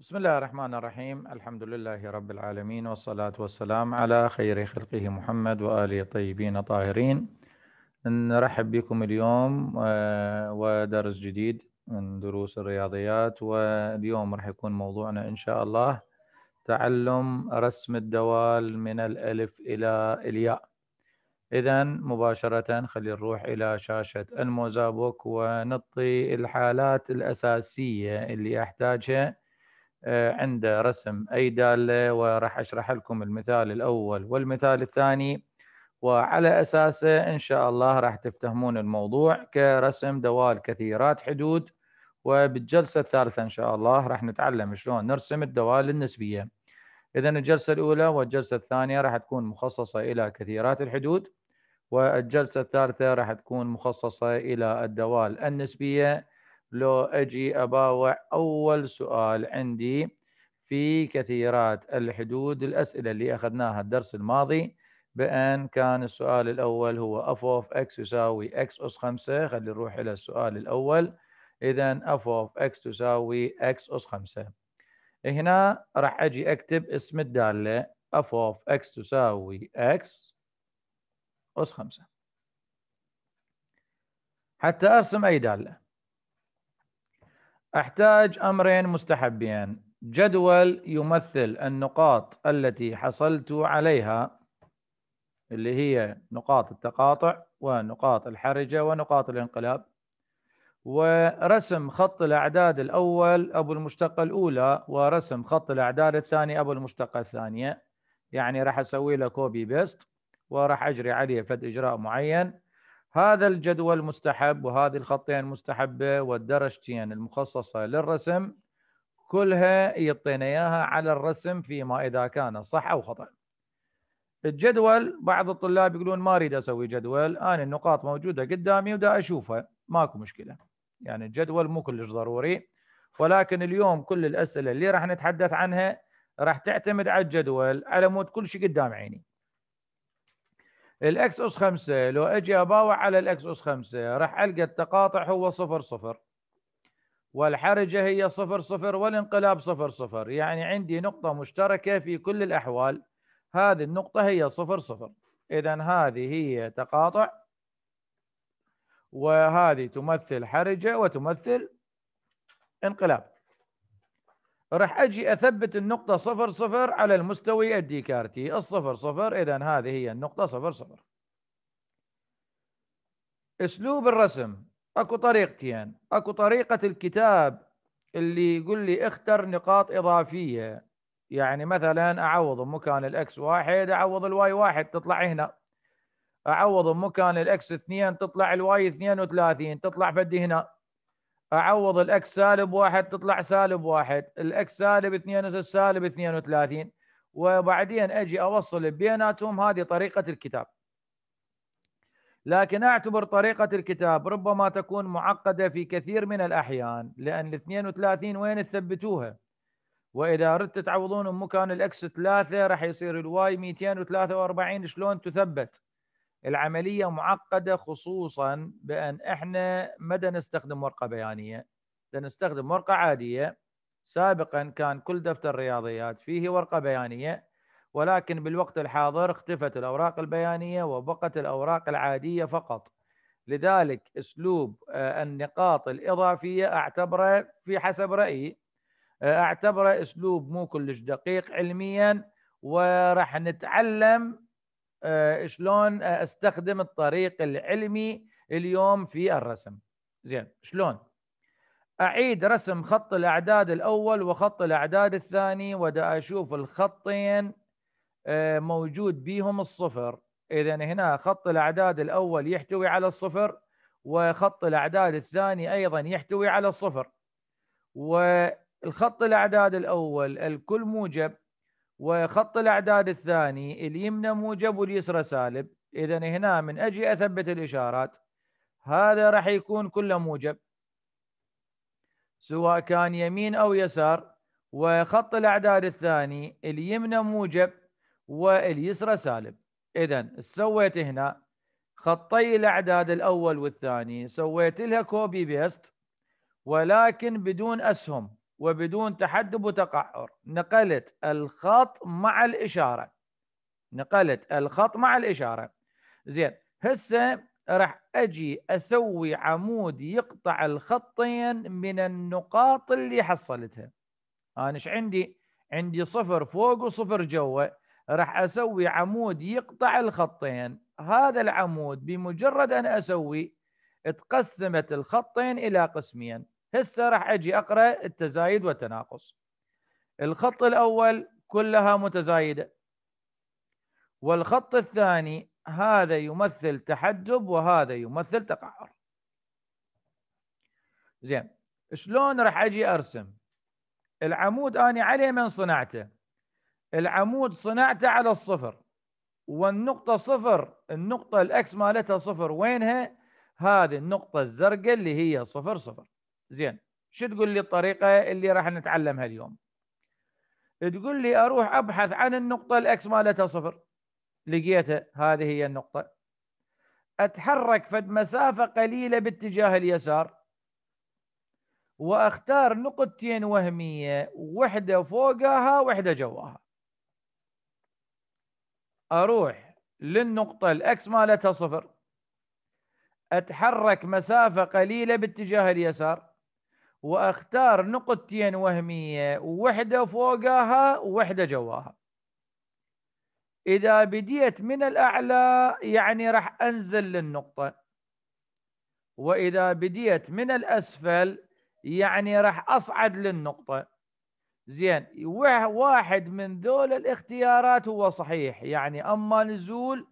بسم الله الرحمن الرحيم الحمد لله رب العالمين والصلاة والسلام على خير خلقه محمد وآله الطيبين الطاهرين نرحب بكم اليوم آه، ودرس جديد من دروس الرياضيات واليوم راح يكون موضوعنا إن شاء الله تعلم رسم الدوال من الألف إلى الياء إذا مباشرة خلينا نروح إلى شاشة الموزابوك ونطي الحالات الأساسية اللي أحتاجها آه، عنده رسم أي دالة وراح أشرح لكم المثال الأول والمثال الثاني وعلى أساسه إن شاء الله راح تفتهمون الموضوع كرسم دوال كثيرات حدود وبالجلسة الثالثة إن شاء الله راح نتعلم شلون نرسم الدوال النسبية إذا الجلسة الأولى والجلسة الثانية راح تكون مخصصة إلى كثيرات الحدود والجلسة الثالثة راح تكون مخصصة إلى الدوال النسبية لو أجي أباوع أول سؤال عندي في كثيرات الحدود الأسئلة اللي أخذناها الدرس الماضي بأن كان السؤال الأول هو أف أوف إكس يساوي إكس أس 5 خلينا نروح إلى السؤال الأول إذا أف أوف إكس تساوي إكس أس 5 هنا راح أجي أكتب اسم الدالة أف أوف إكس تساوي إكس أس 5 حتى أرسم أي دالة أحتاج أمرين مستحبين جدول يمثل النقاط التي حصلت عليها اللي هي نقاط التقاطع ونقاط الحرجة ونقاط الانقلاب ورسم خط الأعداد الأول أبو المشتقة الأولى ورسم خط الأعداد الثاني أبو المشتقة الثانية يعني راح أسوي له كوبي بيست وراح أجري عليه فد إجراء معين هذا الجدول مستحب وهذه الخطين المستحبه والدرجتين المخصصه للرسم كلها يعطينا اياها على الرسم فيما اذا كان صح او خطا. الجدول بعض الطلاب يقولون ما اريد اسوي جدول، انا النقاط موجوده قدامي ودا اشوفها، ماكو مشكله. يعني الجدول مو كلش ضروري ولكن اليوم كل الاسئله اللي راح نتحدث عنها راح تعتمد على الجدول على مود كل شيء قدام عيني. الاكس اس 5 لو اجي اباوع على الاكس اس 5 راح القى التقاطع هو صفر صفر والحرجة هي صفر صفر والانقلاب صفر صفر يعني عندي نقطة مشتركة في كل الأحوال هذه النقطة هي صفر صفر إذا هذه هي تقاطع وهذه تمثل حرجة وتمثل انقلاب راح اجي اثبت النقطه صفر صفر على المستوي الديكارتي الصفر صفر اذا هذه هي النقطه صفر صفر اسلوب الرسم اكو طريقتين اكو طريقه الكتاب اللي يقول لي اختر نقاط اضافيه يعني مثلا اعوض مكان الاكس واحد اعوض الواي واحد تطلع هنا اعوض مكان الاكس اثنين تطلع الواي اثنين وثلاثين تطلع فدي هنا اعوض الاكس سالب واحد تطلع سالب واحد الاكس سالب اثنين سالب سالب 32 وبعدين اجي اوصل بيناتهم هذه طريقه الكتاب لكن اعتبر طريقه الكتاب ربما تكون معقده في كثير من الاحيان لان ال 32 وين تثبتوها واذا اردت تعوضون مكان الاكس 3 راح يصير الواي 243 شلون تثبت العملية معقدة خصوصا بأن احنا مدى نستخدم ورقة بيانية نستخدم ورقة عادية سابقا كان كل دفتر رياضيات فيه ورقة بيانية ولكن بالوقت الحاضر اختفت الأوراق البيانية وبقت الأوراق العادية فقط لذلك أسلوب آه، النقاط الإضافية أعتبره في حسب رأيي آه، أعتبره أسلوب مو كلش دقيق علميا وراح نتعلم آه، شلون آه، استخدم الطريق العلمي اليوم في الرسم زين شلون اعيد رسم خط الاعداد الاول وخط الاعداد الثاني ودا اشوف الخطين آه، موجود بهم الصفر اذا هنا خط الاعداد الاول يحتوي على الصفر وخط الاعداد الثاني ايضا يحتوي على الصفر والخط الاعداد الاول الكل موجب وخط الاعداد الثاني اليمنى موجب واليسرى سالب اذا هنا من اجي اثبت الاشارات هذا راح يكون كله موجب سواء كان يمين او يسار وخط الاعداد الثاني اليمنى موجب واليسرى سالب اذا سويت هنا خطي الاعداد الاول والثاني سويت لها كوبي بيست ولكن بدون اسهم وبدون تحدب وتقعر نقلت الخط مع الإشارة نقلت الخط مع الإشارة زين هسه راح أجي أسوي عمود يقطع الخطين من النقاط اللي حصلتها أنا إيش عندي عندي صفر فوق وصفر جوا راح أسوي عمود يقطع الخطين هذا العمود بمجرد أن أسوي اتقسمت الخطين إلى قسمين هسه راح اجي اقرا التزايد والتناقص الخط الاول كلها متزايده والخط الثاني هذا يمثل تحجب وهذا يمثل تقعر زين شلون راح اجي ارسم العمود اني عليه من صنعته العمود صنعته على الصفر والنقطه صفر النقطه الاكس مالتها صفر وينها هذه النقطه الزرقاء اللي هي صفر صفر زين شو تقول لي الطريقه اللي راح نتعلمها اليوم تقول لي اروح ابحث عن النقطه الاكس مالتها صفر لقيتها هذه هي النقطه اتحرك فد مسافه قليله باتجاه اليسار واختار نقطتين وهميه وحده فوقها وحده جواها اروح للنقطه الاكس مالتها صفر اتحرك مسافه قليله باتجاه اليسار واختار نقطتين وهميه وحده فوقها وحده جواها اذا بديت من الاعلى يعني راح انزل للنقطه واذا بديت من الاسفل يعني راح اصعد للنقطه زين واحد من ذول الاختيارات هو صحيح يعني اما نزول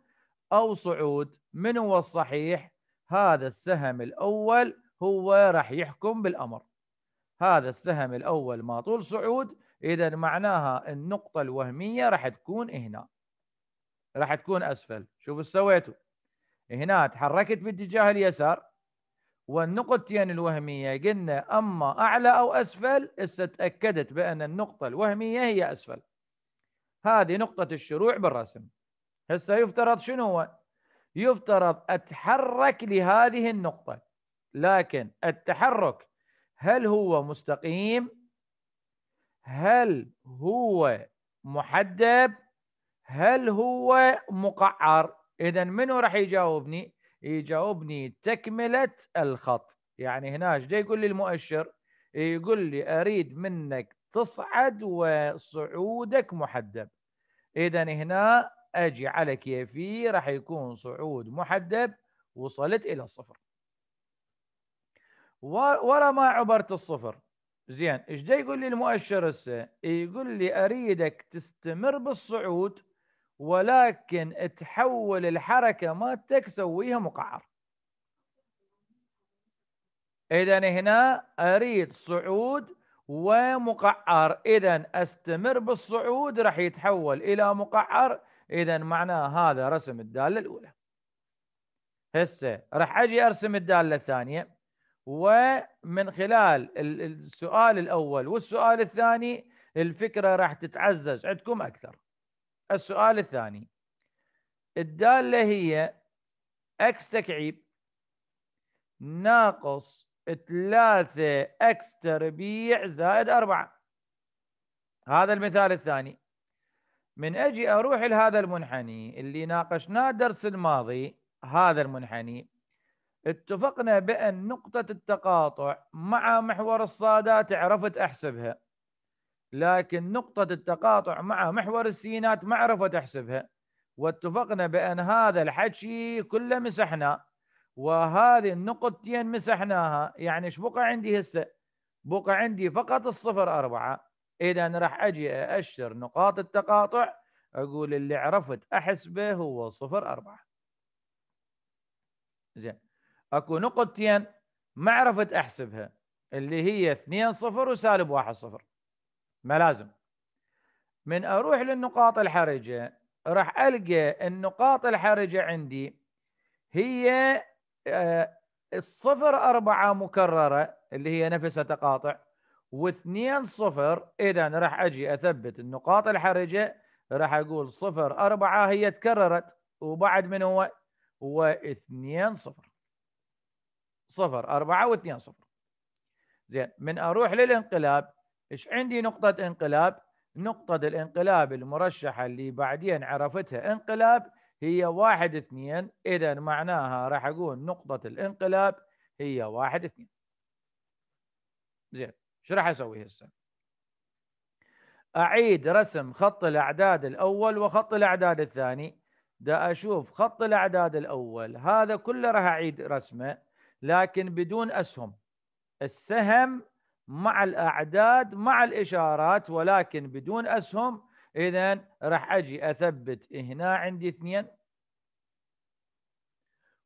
او صعود من هو الصحيح هذا السهم الاول هو راح يحكم بالامر هذا السهم الاول ما طول صعود اذا معناها النقطه الوهميه راح تكون هنا راح تكون اسفل شوفوا ايش سويتوا هنا تحركت باتجاه اليسار والنقطتين الوهميه قلنا اما اعلى او اسفل استاكدت تاكدت بان النقطه الوهميه هي اسفل هذه نقطه الشروع بالرسم هسه يفترض شنو هو يفترض اتحرك لهذه النقطه لكن التحرك هل هو مستقيم هل هو محدب هل هو مقعر اذا منو راح يجاوبني يجاوبني تكمله الخط يعني هنا ايش يقول لي المؤشر يقول لي اريد منك تصعد وصعودك محدب اذا هنا اجي على كيفي راح يكون صعود محدب وصلت الى الصفر ورا ما عبرت الصفر زين ايش دا يقول لي المؤشر هسه يقول لي اريدك تستمر بالصعود ولكن تحول الحركه مالتك سويها مقعر اذا هنا اريد صعود ومقعر اذا استمر بالصعود راح يتحول الى مقعر اذا معناه هذا رسم الداله الاولى هسه راح اجي ارسم الداله الثانيه ومن خلال السؤال الاول والسؤال الثاني الفكره راح تتعزز عندكم اكثر. السؤال الثاني الداله هي اكس تكعيب ناقص 3 اكس تربيع زائد 4 هذا المثال الثاني من اجي اروح لهذا المنحني اللي ناقشناه الدرس الماضي هذا المنحني اتفقنا بأن نقطة التقاطع مع محور الصادات عرفت أحسبها لكن نقطة التقاطع مع محور السينات ما عرفت أحسبها واتفقنا بأن هذا الحكي كله مسحناه وهذه النقطتين مسحناها يعني ايش بقى عندي هسه بقى عندي فقط الصفر أربعة إذا راح أجي أأشر نقاط التقاطع أقول اللي عرفت أحسبه هو صفر أربعة زين اكو نقطتين ما عرفت احسبها اللي هي 2 صفر وسالب 1 صفر ما لازم من اروح للنقاط الحرجه راح القى النقاط الحرجه عندي هي الصفر آه، أربعة مكررة اللي هي نفسها تقاطع واثنين صفر إذا راح أجي أثبت النقاط الحرجة راح أقول صفر أربعة هي تكررت وبعد من هو؟ هو اثنين صفر صفر 4 واثنين 2 صفر زين من اروح للانقلاب ايش عندي نقطة انقلاب؟ نقطة الانقلاب المرشحة اللي بعدين عرفتها انقلاب هي واحد اثنين اذا معناها راح اقول نقطة الانقلاب هي واحد اثنين زين شو راح اسوي هسه؟ اعيد رسم خط الاعداد الاول وخط الاعداد الثاني دا اشوف خط الاعداد الاول هذا كله راح اعيد رسمه لكن بدون أسهم السهم مع الأعداد مع الإشارات ولكن بدون أسهم إذا راح أجي أثبت هنا عندي اثنين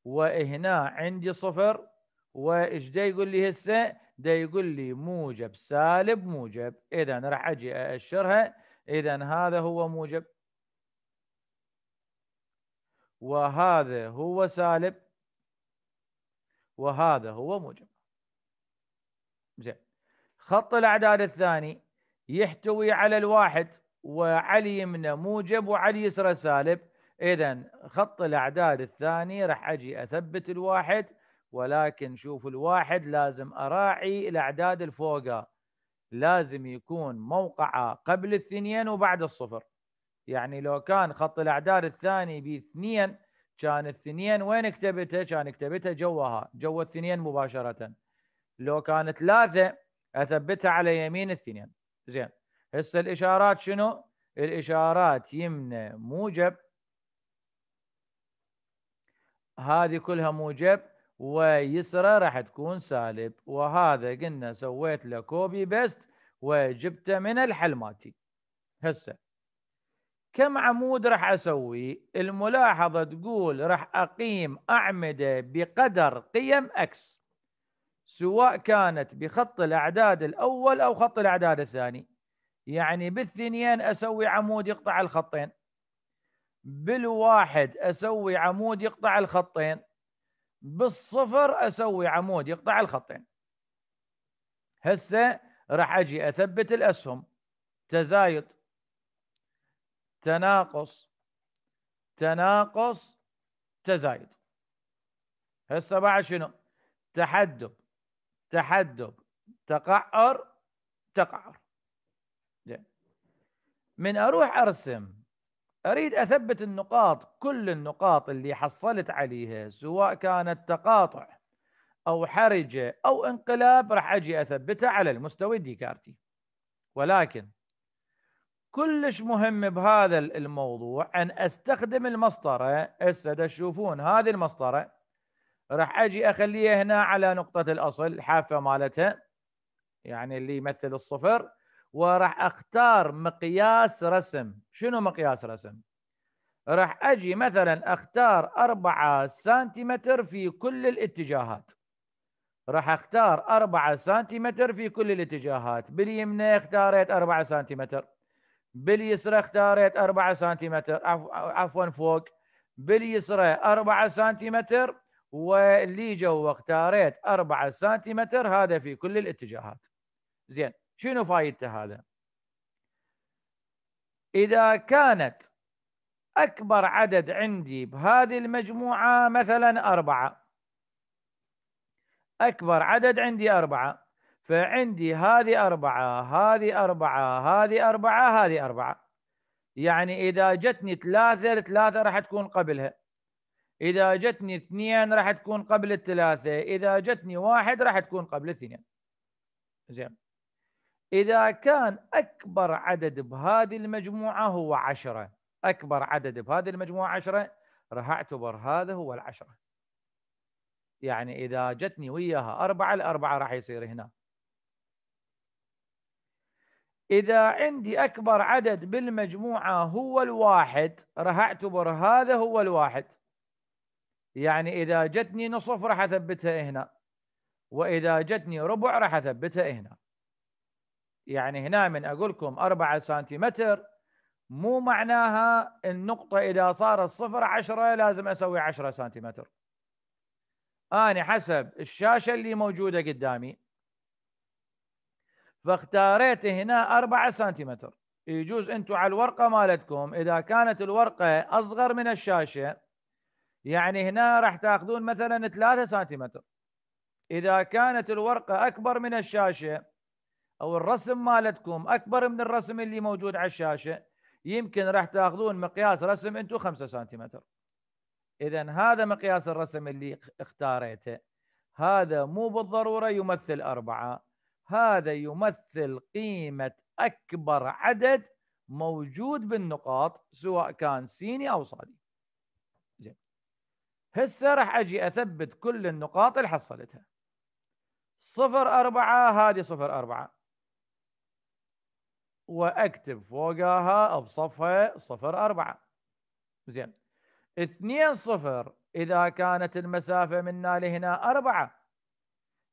وهنا عندي صفر وايش دا يقول لي هسه دا يقول لي موجب سالب موجب اذا راح اجي ااشرها اذا هذا هو موجب وهذا هو سالب وهذا هو موجب زين خط الأعداد الثاني يحتوي على الواحد وعلى يمنى موجب وعلى يسرى سالب إذا خط الأعداد الثاني راح أجي أثبت الواحد ولكن شوف الواحد لازم أراعي الأعداد الفوقها لازم يكون موقعه قبل الاثنين وبعد الصفر يعني لو كان خط الأعداد الثاني باثنين كان الثنين وين كتبتها؟ كان كتبتها جوها جو الثنين مباشره لو كان ثلاثه اثبتها على يمين الثنين زين هسه الاشارات شنو؟ الاشارات يمنى موجب هذه كلها موجب ويسرى راح تكون سالب وهذا قلنا سويت له كوبي بيست وجبته من الحلماتي هسه كم عمود راح اسوي الملاحظه تقول راح اقيم اعمده بقدر قيم اكس سواء كانت بخط الاعداد الاول او خط الاعداد الثاني يعني بالثنين اسوي عمود يقطع الخطين بالواحد اسوي عمود يقطع الخطين بالصفر اسوي عمود يقطع الخطين هسه راح اجي اثبت الاسهم تزايد تناقص تناقص تزايد هسه بعد شنو تحدب تحدب تقعر تقعر من اروح ارسم اريد اثبت النقاط كل النقاط اللي حصلت عليها سواء كانت تقاطع او حرجه او انقلاب راح اجي اثبتها على المستوى الديكارتي ولكن كلش مهم بهذا الموضوع ان استخدم المسطره هسه تشوفون هذه المسطره راح اجي اخليها هنا على نقطه الاصل الحافه مالتها يعني اللي يمثل الصفر وراح اختار مقياس رسم شنو مقياس رسم راح اجي مثلا اختار 4 سنتيمتر في كل الاتجاهات راح اختار 4 سنتيمتر في كل الاتجاهات باليمنى اختاريت 4 سنتيمتر باليسرى اختاريت 4 سنتيمتر عفوا فوق باليسرى 4 سنتيمتر واللي جوا اختاريت 4 سنتيمتر هذا في كل الاتجاهات زين شنو فائدته هذا اذا كانت اكبر عدد عندي بهذه المجموعه مثلا أربعة أكبر عدد عندي أربعة فعندي هذه أربعة هذه أربعة هذه أربعة هذه أربعة يعني إذا جتني ثلاثة ثلاثة راح تكون قبلها إذا جتني اثنين راح تكون قبل الثلاثة إذا جتني واحد راح تكون قبل اثنين زين إذا كان أكبر عدد بهذه المجموعة هو عشرة أكبر عدد بهذه المجموعة عشرة راح أعتبر هذا هو العشرة يعني إذا جتني وياها أربعة الأربعة راح يصير هنا إذا عندي أكبر عدد بالمجموعة هو الواحد راح أعتبر هذا هو الواحد يعني إذا جتني نصف راح أثبتها هنا وإذا جتني ربع راح أثبتها هنا يعني هنا من أقول لكم 4 سنتيمتر مو معناها النقطة إذا صارت صفر عشرة لازم أسوي 10 سنتيمتر أنا حسب الشاشة اللي موجودة قدامي فاختاريت هنا 4 سنتيمتر يجوز انتم على الورقه مالتكم اذا كانت الورقه اصغر من الشاشه يعني هنا راح تاخذون مثلا 3 سنتيمتر اذا كانت الورقه اكبر من الشاشه او الرسم مالتكم اكبر من الرسم اللي موجود على الشاشه يمكن راح تاخذون مقياس رسم انتم 5 سنتيمتر اذا هذا مقياس الرسم اللي اختاريته هذا مو بالضروره يمثل اربعه هذا يمثل قيمة أكبر عدد موجود بالنقاط سواء كان سيني أو صادي زين هسه راح أجي أثبت كل النقاط اللي حصلتها صفر أربعة هذه صفر أربعة وأكتب فوقها بصفها صفر أربعة زين اثنين صفر إذا كانت المسافة منا لهنا أربعة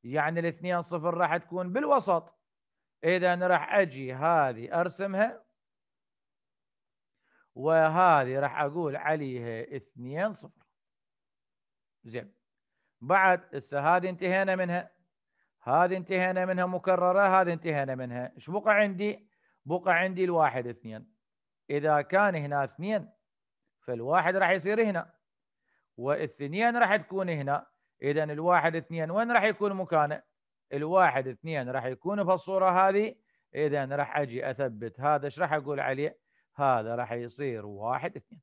يعني الاثنين صفر راح تكون بالوسط اذا راح اجي هذه ارسمها وهذه راح اقول عليها اثنين صفر زين بعد هسه هذه انتهينا منها هذه انتهينا منها مكرره هذه انتهينا منها ايش بقى عندي بقى عندي الواحد اثنين اذا كان هنا اثنين فالواحد راح يصير هنا والاثنين راح تكون هنا اذا الواحد اثنين وين راح يكون مكانه؟ الواحد اثنين راح يكون بهالصوره هذه اذا راح اجي اثبت هذا ايش راح اقول عليه؟ هذا راح يصير واحد اثنين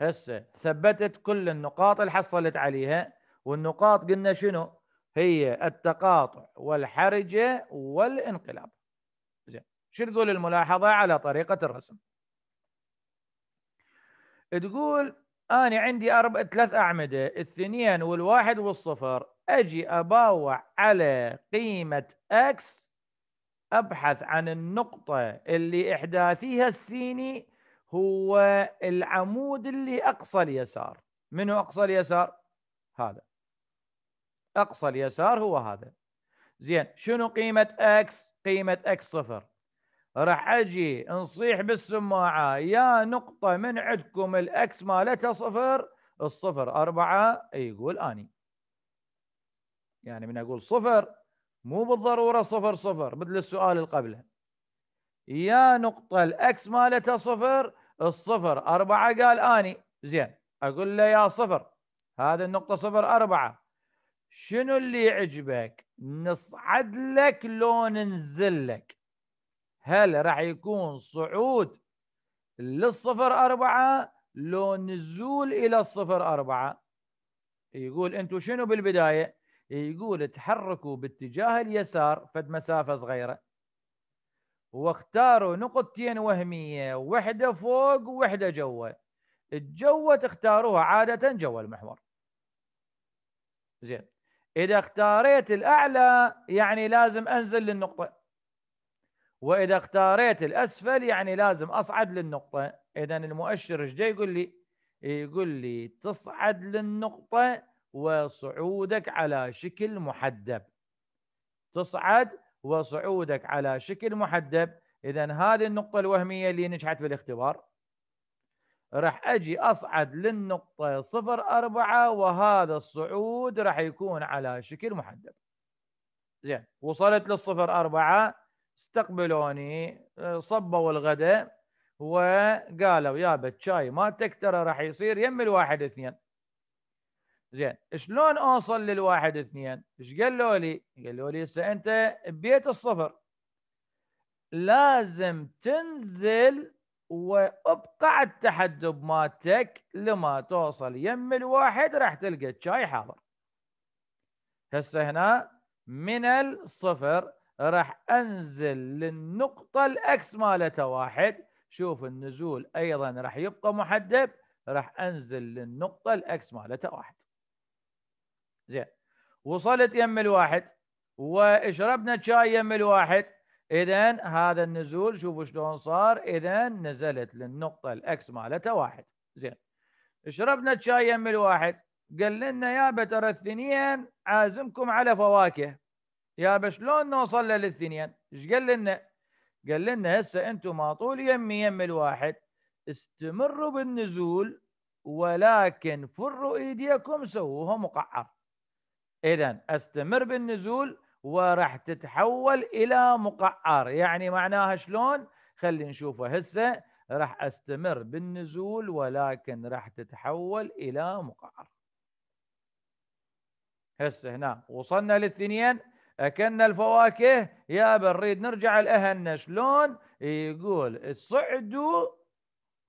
هسه ثبتت كل النقاط اللي حصلت عليها والنقاط قلنا شنو؟ هي التقاطع والحرجه والانقلاب. زين شو تقول الملاحظه على طريقه الرسم؟ تقول انا عندي اربع ثلاث اعمده الاثنين والواحد والصفر اجي اباوع على قيمه X ابحث عن النقطه اللي احداثيها السيني هو العمود اللي اقصى اليسار منو اقصى اليسار هذا اقصى اليسار هو هذا زين شنو قيمه X؟ قيمه X صفر راح اجي نصيح بالسماعه يا نقطه من عندكم الاكس مالتها صفر الصفر أربعة يقول اني يعني من اقول صفر مو بالضروره صفر صفر مثل السؤال اللي قبله يا نقطه الاكس مالتها صفر الصفر أربعة قال اني زين اقول له يا صفر هذه النقطه صفر أربعة شنو اللي يعجبك نصعد لك لو ننزل لك هل راح يكون صعود للصفر أربعة لو نزول إلى الصفر أربعة يقول أنتم شنو بالبداية يقول تحركوا باتجاه اليسار فد مسافة صغيرة واختاروا نقطتين وهمية وحدة فوق وحدة جوا الجوة تختاروها عادة جوا المحور زين إذا اختاريت الأعلى يعني لازم أنزل للنقطة واذا اختاريت الاسفل يعني لازم اصعد للنقطه اذا المؤشر ايش يقول لي يقول لي تصعد للنقطه وصعودك على شكل محدب تصعد وصعودك على شكل محدب اذا هذه النقطه الوهميه اللي نجحت بالاختبار راح اجي اصعد للنقطه أربعة وهذا الصعود راح يكون على شكل محدب زين وصلت للصفر أربعة استقبلوني آه، صبوا الغداء وقالوا بت شاي ما تكترى راح يصير يم الواحد اثنين زين شلون اوصل للواحد اثنين ايش قالوا لي قالوا لي هسه انت ببيت الصفر لازم تنزل وابقع التحدب مالتك لما توصل يم الواحد راح تلقى الشاي حاضر هسه هنا من الصفر راح انزل للنقطه الاكس مالتها واحد شوف النزول ايضا راح يبقى محدب راح انزل للنقطه الاكس مالتها واحد زين وصلت يم الواحد وشربنا شاي يم الواحد اذا هذا النزول شوفوا شلون صار اذا نزلت للنقطه الاكس مالتها واحد زين شربنا شاي يم الواحد قال لنا يا ترى الثنين عازمكم على فواكه يا باش نوصل للاثنين ايش قال لنا؟ قال لنا هسه انتم ما طول يمي يم الواحد استمروا بالنزول ولكن فروا ايديكم سووها مقعر اذا استمر بالنزول وراح تتحول الى مقعر يعني معناها شلون؟ خلي نشوفه هسه راح استمر بالنزول ولكن راح تتحول الى مقعر هسه هنا وصلنا للاثنين أكلنا الفواكه يا بريد نرجع لأهلنا شلون يقول صعدوا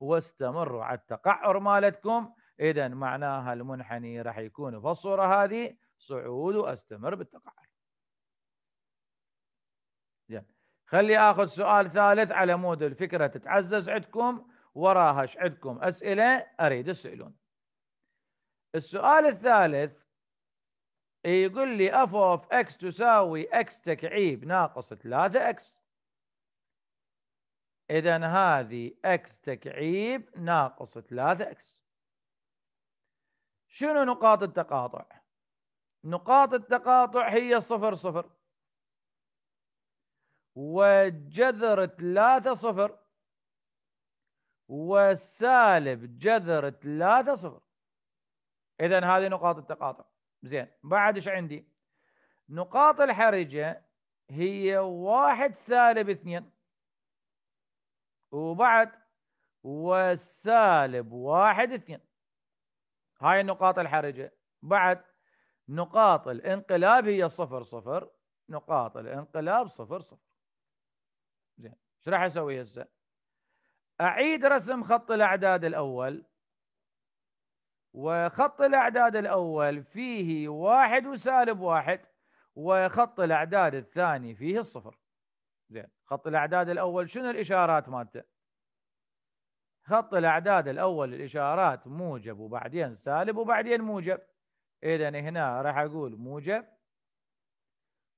واستمروا على التقعر مالتكم إذا معناها المنحني راح يكون في الصورة هذه صعود وأستمر بالتقعر زين خلي آخذ سؤال ثالث على مود الفكرة تتعزز عندكم وراها عندكم أسئلة أريد تسألون السؤال الثالث يقول لي اف اوف اكس تساوي اكس تكعيب ناقص 3 اكس اذا هذه اكس تكعيب ناقص 3 اكس شنو نقاط التقاطع؟ نقاط التقاطع هي صفر صفر وجذر 3 صفر وسالب جذر 3 صفر اذا هذه نقاط التقاطع زين بعد ايش عندي نقاط الحرجة هي واحد سالب اثنين وبعد والسالب واحد اثنين هاي النقاط الحرجة بعد نقاط الانقلاب هي صفر صفر نقاط الانقلاب صفر صفر زين ايش راح اسوي هسه؟ اعيد رسم خط الاعداد الاول وخط الأعداد الأول فيه واحد وسالب واحد وخط الأعداد الثاني فيه الصفر زين خط الأعداد الأول شنو الإشارات مالته خط الأعداد الأول الإشارات موجب وبعدين سالب وبعدين موجب إذا هنا راح أقول موجب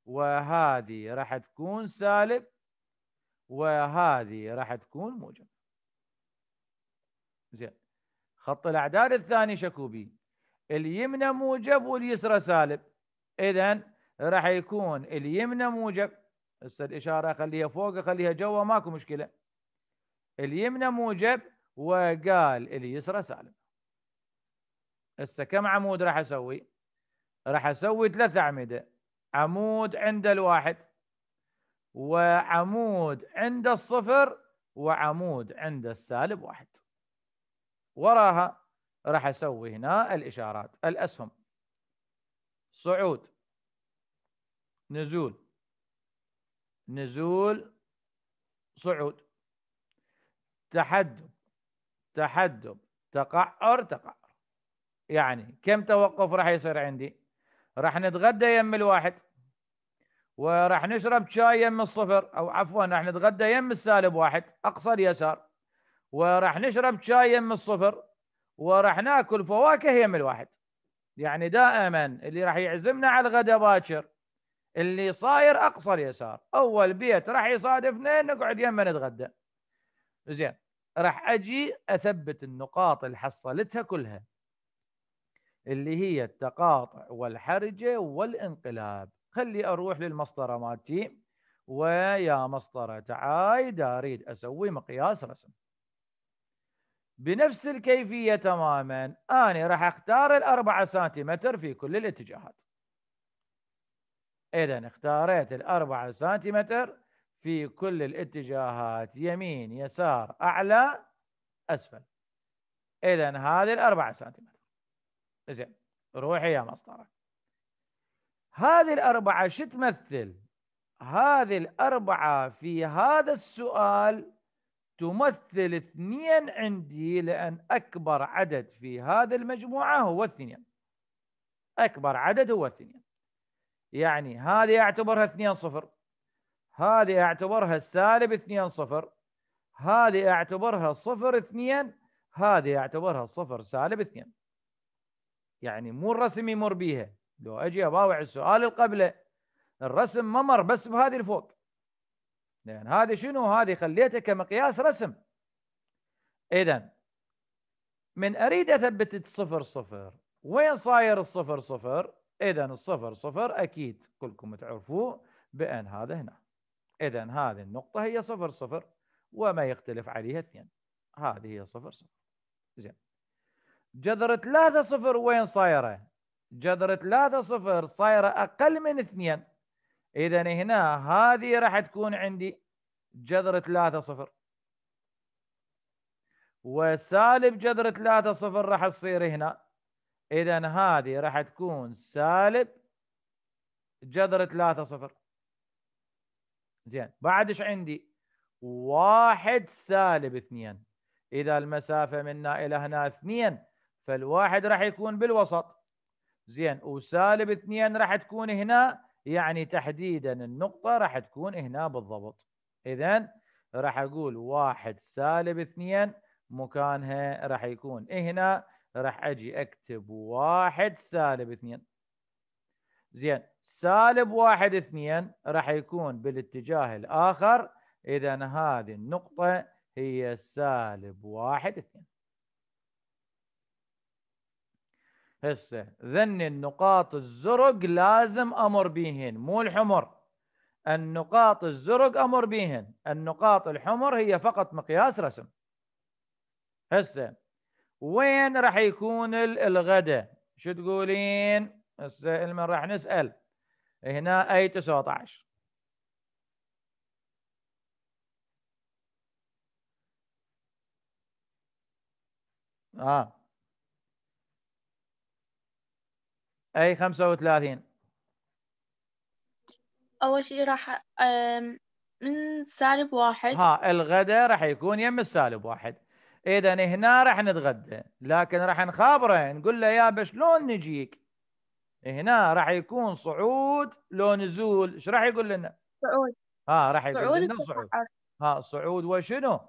وهذه راح تكون سالب وهذه راح تكون موجب زين خط الاعداد الثاني شكوبي اليمنى موجب واليسرى سالب اذا راح يكون اليمنى موجب هسه الاشاره خليها فوق خليها جوا ماكو مشكله اليمنى موجب وقال اليسرى سالب هسه كم عمود راح اسوي؟ راح اسوي ثلاث اعمده عمود عند الواحد وعمود عند الصفر وعمود عند السالب واحد وراها راح اسوي هنا الاشارات الاسهم صعود نزول نزول صعود تحدب تحدب تقعر تقعر يعني كم توقف راح يصير عندي راح نتغدى يم الواحد وراح نشرب شاي يم الصفر او عفوا راح نتغدى يم السالب واحد اقصى اليسار وراح نشرب شاي يم الصفر وراح ناكل فواكه يم الواحد يعني دائما اللي راح يعزمنا على الغداء باكر اللي صاير اقصى اليسار اول بيت راح يصادفنا نقعد يمه نتغدى زين راح اجي اثبت النقاط اللي حصلتها كلها اللي هي التقاطع والحرجه والانقلاب خلي اروح للمسطره مالتي ويا مسطره تعايد اريد اسوي مقياس رسم بنفس الكيفية تماما أنا راح أختار الأربعة سنتيمتر في كل الاتجاهات إذا اختاريت الأربعة سنتيمتر في كل الاتجاهات يمين يسار أعلى أسفل إذا هذه الأربعة سنتيمتر زين روحي يا مسطرة هذه الأربعة شو تمثل؟ هذه الأربعة في هذا السؤال تمثل اثنين عندي لأن أكبر عدد في هذه المجموعة هو اثنين أكبر عدد هو اثنين يعني هذه أعتبرها اثنين صفر هذه أعتبرها سالب اثنين صفر هذه أعتبرها صفر اثنين هذه أعتبرها صفر سالب اثنين يعني مو الرسم يمر بيها لو أجي أباوع السؤال اللي قبله الرسم ممر بس بهذه الفوق لان هذه شنو هذه خليتها كمقياس رسم اذا من اريد اثبت الصفر صفر وين صاير الصفر صفر اذا الصفر صفر اكيد كلكم تعرفوه بان هذا هنا اذا هذه النقطه هي صفر صفر وما يختلف عليها اثنين هذه هي صفر صفر زين جذر ثلاثة صفر وين صايرة؟ جذر ثلاثة صفر صايرة أقل من اثنين اذا هنا هذه راح تكون عندي جذر ثلاثة صفر وسالب جذر ثلاثة صفر راح تصير هنا اذا هذه راح تكون سالب جذر ثلاثة صفر زين بعد ايش عندي؟ واحد سالب اثنين اذا المسافه منا الى هنا اثنين فالواحد راح يكون بالوسط زين وسالب اثنين راح تكون هنا يعني تحديدا النقطة راح تكون هنا بالضبط إذا راح أقول واحد سالب اثنين مكانها راح يكون هنا راح أجي أكتب واحد سالب اثنين زين سالب واحد اثنين راح يكون بالاتجاه الآخر إذا هذه النقطة هي سالب واحد اثنين هسه ذني النقاط الزرق لازم امر بيهن مو الحمر النقاط الزرق امر بيهن النقاط الحمر هي فقط مقياس رسم هسه وين راح يكون الغداء شو تقولين هسه من راح نسال هنا اي 19 اه أي 35 أول شيء راح من سالب واحد ها الغداء راح يكون يم السالب واحد إذا هنا راح نتغدى لكن راح نخابره نقول له يا بشلون نجيك هنا راح يكون صعود لو نزول ايش راح يقول لنا؟ صعود ها راح يقول صعود لنا صعود ها صعود وشنو؟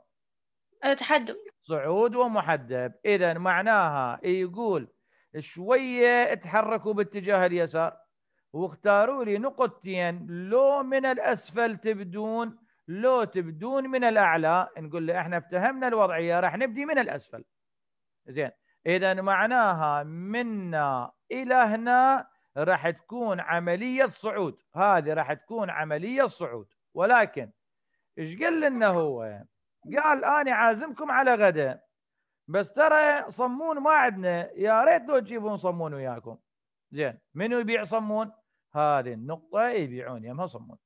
آه، تحدب صعود ومحدب اذا معناها يقول شويه اتحركوا باتجاه اليسار واختاروا لي نقطتين لو من الاسفل تبدون لو تبدون من الاعلى نقول له احنا افتهمنا الوضعيه راح نبدي من الاسفل زين اذا معناها منا الى هنا راح تكون عمليه صعود هذه راح تكون عمليه صعود ولكن ايش قال لنا هو قال انا عازمكم على غدا بس ترى صمون ما عندنا يا ريت لو تجيبون صمون وياكم زين منو يبيع صمون هذه النقطة إيه، يبيعون يمها صمون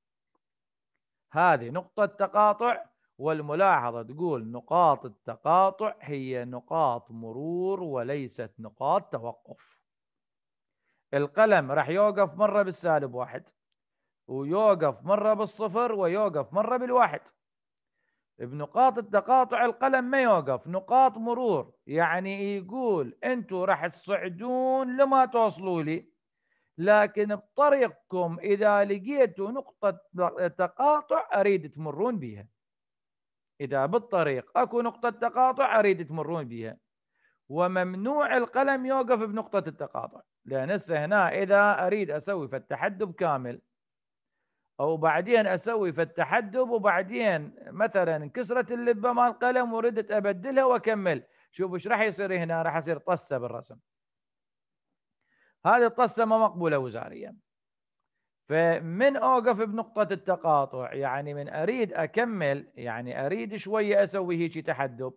هذه نقطة تقاطع والملاحظة تقول نقاط التقاطع هي نقاط مرور وليست نقاط توقف القلم راح يوقف مرة بالسالب واحد ويوقف مرة بالصفر ويوقف مرة بالواحد بنقاط التقاطع القلم ما يوقف نقاط مرور يعني يقول انتم راح تصعدون لما توصلوا لي لكن بطريقكم اذا لقيتوا نقطه تقاطع اريد تمرون بها اذا بالطريق اكو نقطه تقاطع اريد تمرون بها وممنوع القلم يوقف بنقطه التقاطع لان هسه هنا اذا اريد اسوي فالتحدب كامل او بعدين اسوي في التحدب وبعدين مثلا انكسرت اللبه مال القلم وردت ابدلها واكمل شوف ايش راح يصير هنا راح يصير طسه بالرسم هذه الطسه ما مقبوله وزاريا فمن اوقف بنقطه التقاطع يعني من اريد اكمل يعني اريد شويه اسوي هيك تحدب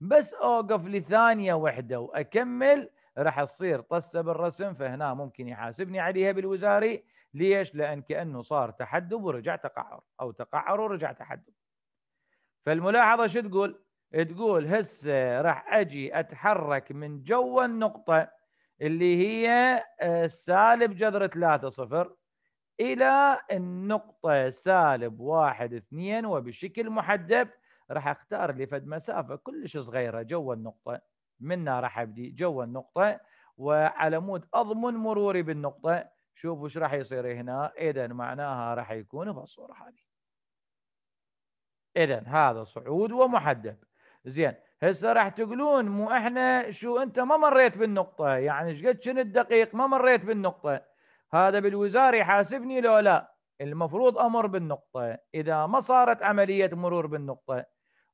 بس اوقف لثانيه وحده واكمل راح تصير طسه بالرسم فهنا ممكن يحاسبني عليها بالوزاري ليش؟ لأن كأنه صار تحدب ورجع تقعر أو تقعر ورجع تحدب فالملاحظة شو تقول؟ تقول هسه راح أجي أتحرك من جوا النقطة اللي هي آه، سالب جذر 3 صفر إلى النقطة سالب واحد اثنين وبشكل محدب راح أختار لي فد مسافة كلش صغيرة جوا النقطة منها راح أبدي جوا النقطة وعلى مود أضمن مروري بالنقطة شوفوا ايش راح يصير هنا اذا معناها راح يكون بهالصوره هذه اذا هذا صعود ومحدد زين هسه راح تقولون مو احنا شو انت ما مريت بالنقطه يعني ايش قد شنو الدقيق ما مريت بالنقطه هذا بالوزاره يحاسبني لو لا المفروض امر بالنقطه اذا ما صارت عمليه مرور بالنقطه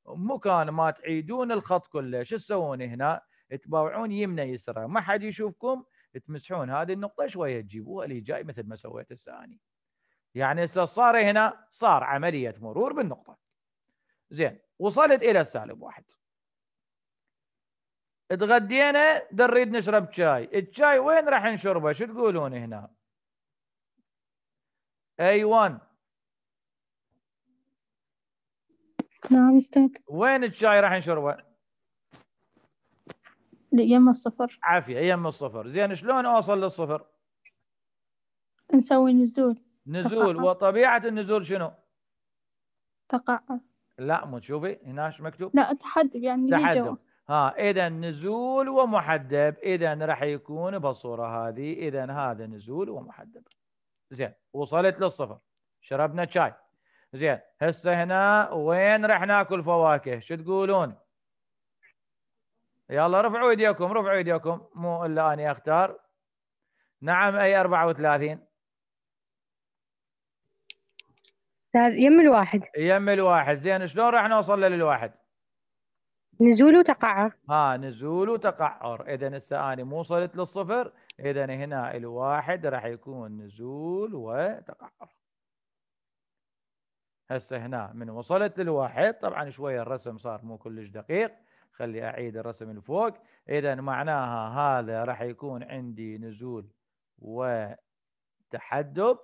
مكان ما تعيدون الخط كله شو تسوون هنا تباوعون يمنى يسرى ما حد يشوفكم تمسحون هذه النقطه شويه تجيبوها اللي جاي مثل ما سويت الثاني يعني صار هنا صار عمليه مرور بالنقطه زين وصلت الى السالب واحد اتغدينا نريد نشرب شاي الشاي وين راح نشربه شو تقولون هنا اي 1 نعم استاذ وين الشاي راح نشربه يم الصفر عافية يم الصفر زين شلون أوصل للصفر نسوي نزول نزول تقع. وطبيعة النزول شنو تقعد لا مو تشوفي هناش مكتوب لا تحدب يعني تحدب ها اذا نزول ومحدب اذا راح يكون بالصوره هذه اذا هذا نزول ومحدب زين وصلت للصفر شربنا شاي زين هسه هنا وين راح ناكل فواكه شو تقولون يلا رفعوا ايديكم رفعوا ايديكم مو الا اني اختار نعم اي 34 استاذ يم الواحد يم الواحد زين شلون راح نوصل للواحد؟ نزول وتقعر ها نزول وتقعر اذا هسه اني مو وصلت للصفر اذا هنا الواحد راح يكون نزول وتقعر هسه هنا من وصلت للواحد طبعا شويه الرسم صار مو كلش دقيق خلي اعيد الرسم من فوق اذا معناها هذا راح يكون عندي نزول وتحدب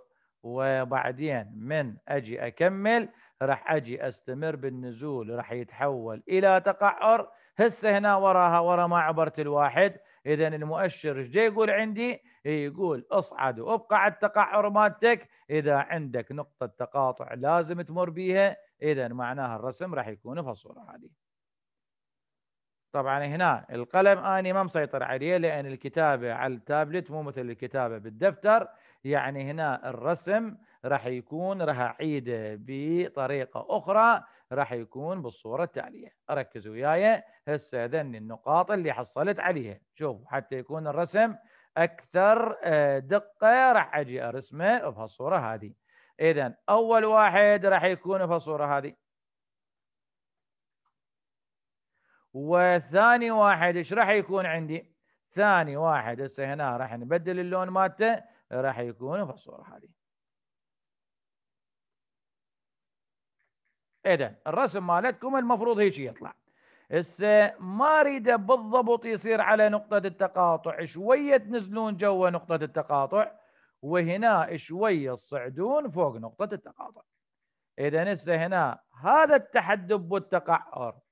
وبعدين من اجي اكمل راح اجي استمر بالنزول راح يتحول الى تقعر هسه هنا وراها ورا ما عبرت الواحد اذا المؤشر ايش يقول عندي؟ يقول اصعد وابقى على التقعر مالتك اذا عندك نقطه تقاطع لازم تمر بيها اذا معناها الرسم راح يكون في الصوره هذه. طبعا هنا القلم اني ما مسيطر عليه لان الكتابه على التابلت مو مثل الكتابه بالدفتر يعني هنا الرسم راح يكون راح اعيده بطريقه اخرى راح يكون بالصوره التاليه ركزوا وياي هسه ذني النقاط اللي حصلت عليها شوفوا حتى يكون الرسم اكثر آه، دقه راح اجي ارسمه بهالصوره هذه اذا اول واحد راح يكون بهالصوره هذه وثاني واحد ايش راح يكون عندي؟ ثاني واحد هسه هنا راح نبدل اللون مالته راح يكون في الصوره هذه. اذا إيه الرسم مالتكم المفروض هيك يطلع. هسه ما اريد بالضبط يصير على نقطة التقاطع، شوية تنزلون جوا نقطة التقاطع وهنا شوية تصعدون فوق نقطة التقاطع. إذا هسه هنا هذا التحدب والتقعر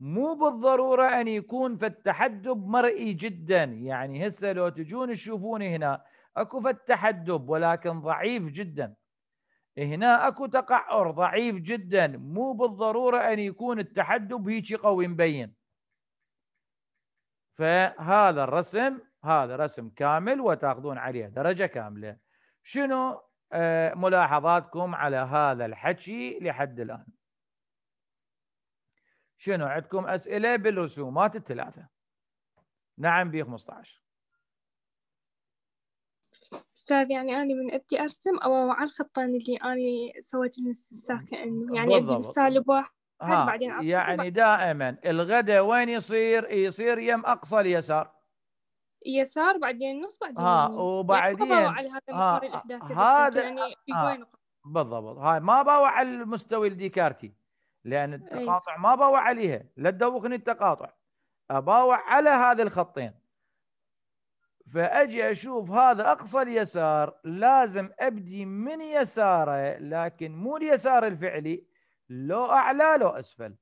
مو بالضروره ان يكون فالتحدب مرئي جدا يعني هسه لو تجون تشوفوني هنا اكو فالتحدب ولكن ضعيف جدا هنا اكو تقعر ضعيف جدا مو بالضروره ان يكون التحدب هيجي قوي مبين فهذا الرسم هذا رسم كامل وتاخذون عليه درجه كامله شنو آه، ملاحظاتكم على هذا الحكي لحد الان شنو عندكم أسئلة بالرسومات الثلاثة نعم بي 15 استاذ يعني انا من ابدي ارسم او على الخطين اللي انا سويت الساكه انه يعني, يعني بالضبط. ابدي بالسالب واحد بعدين ارسم يعني دائما الغداء وين يصير؟ يصير يم اقصى اليسار يسار بعدين نص بعدين ها يعني وبعدين يعني على هذا المحور الاحداثي هذا يعني آه، بالضبط هاي ما باوع على المستوى الديكارتي لان إيه. التقاطع ما باوع عليها لا تدوقني التقاطع اباوع على هذا الخطين فاجي اشوف هذا اقصى اليسار لازم ابدي من يساره لكن مو اليسار الفعلي لو اعلى لو اسفل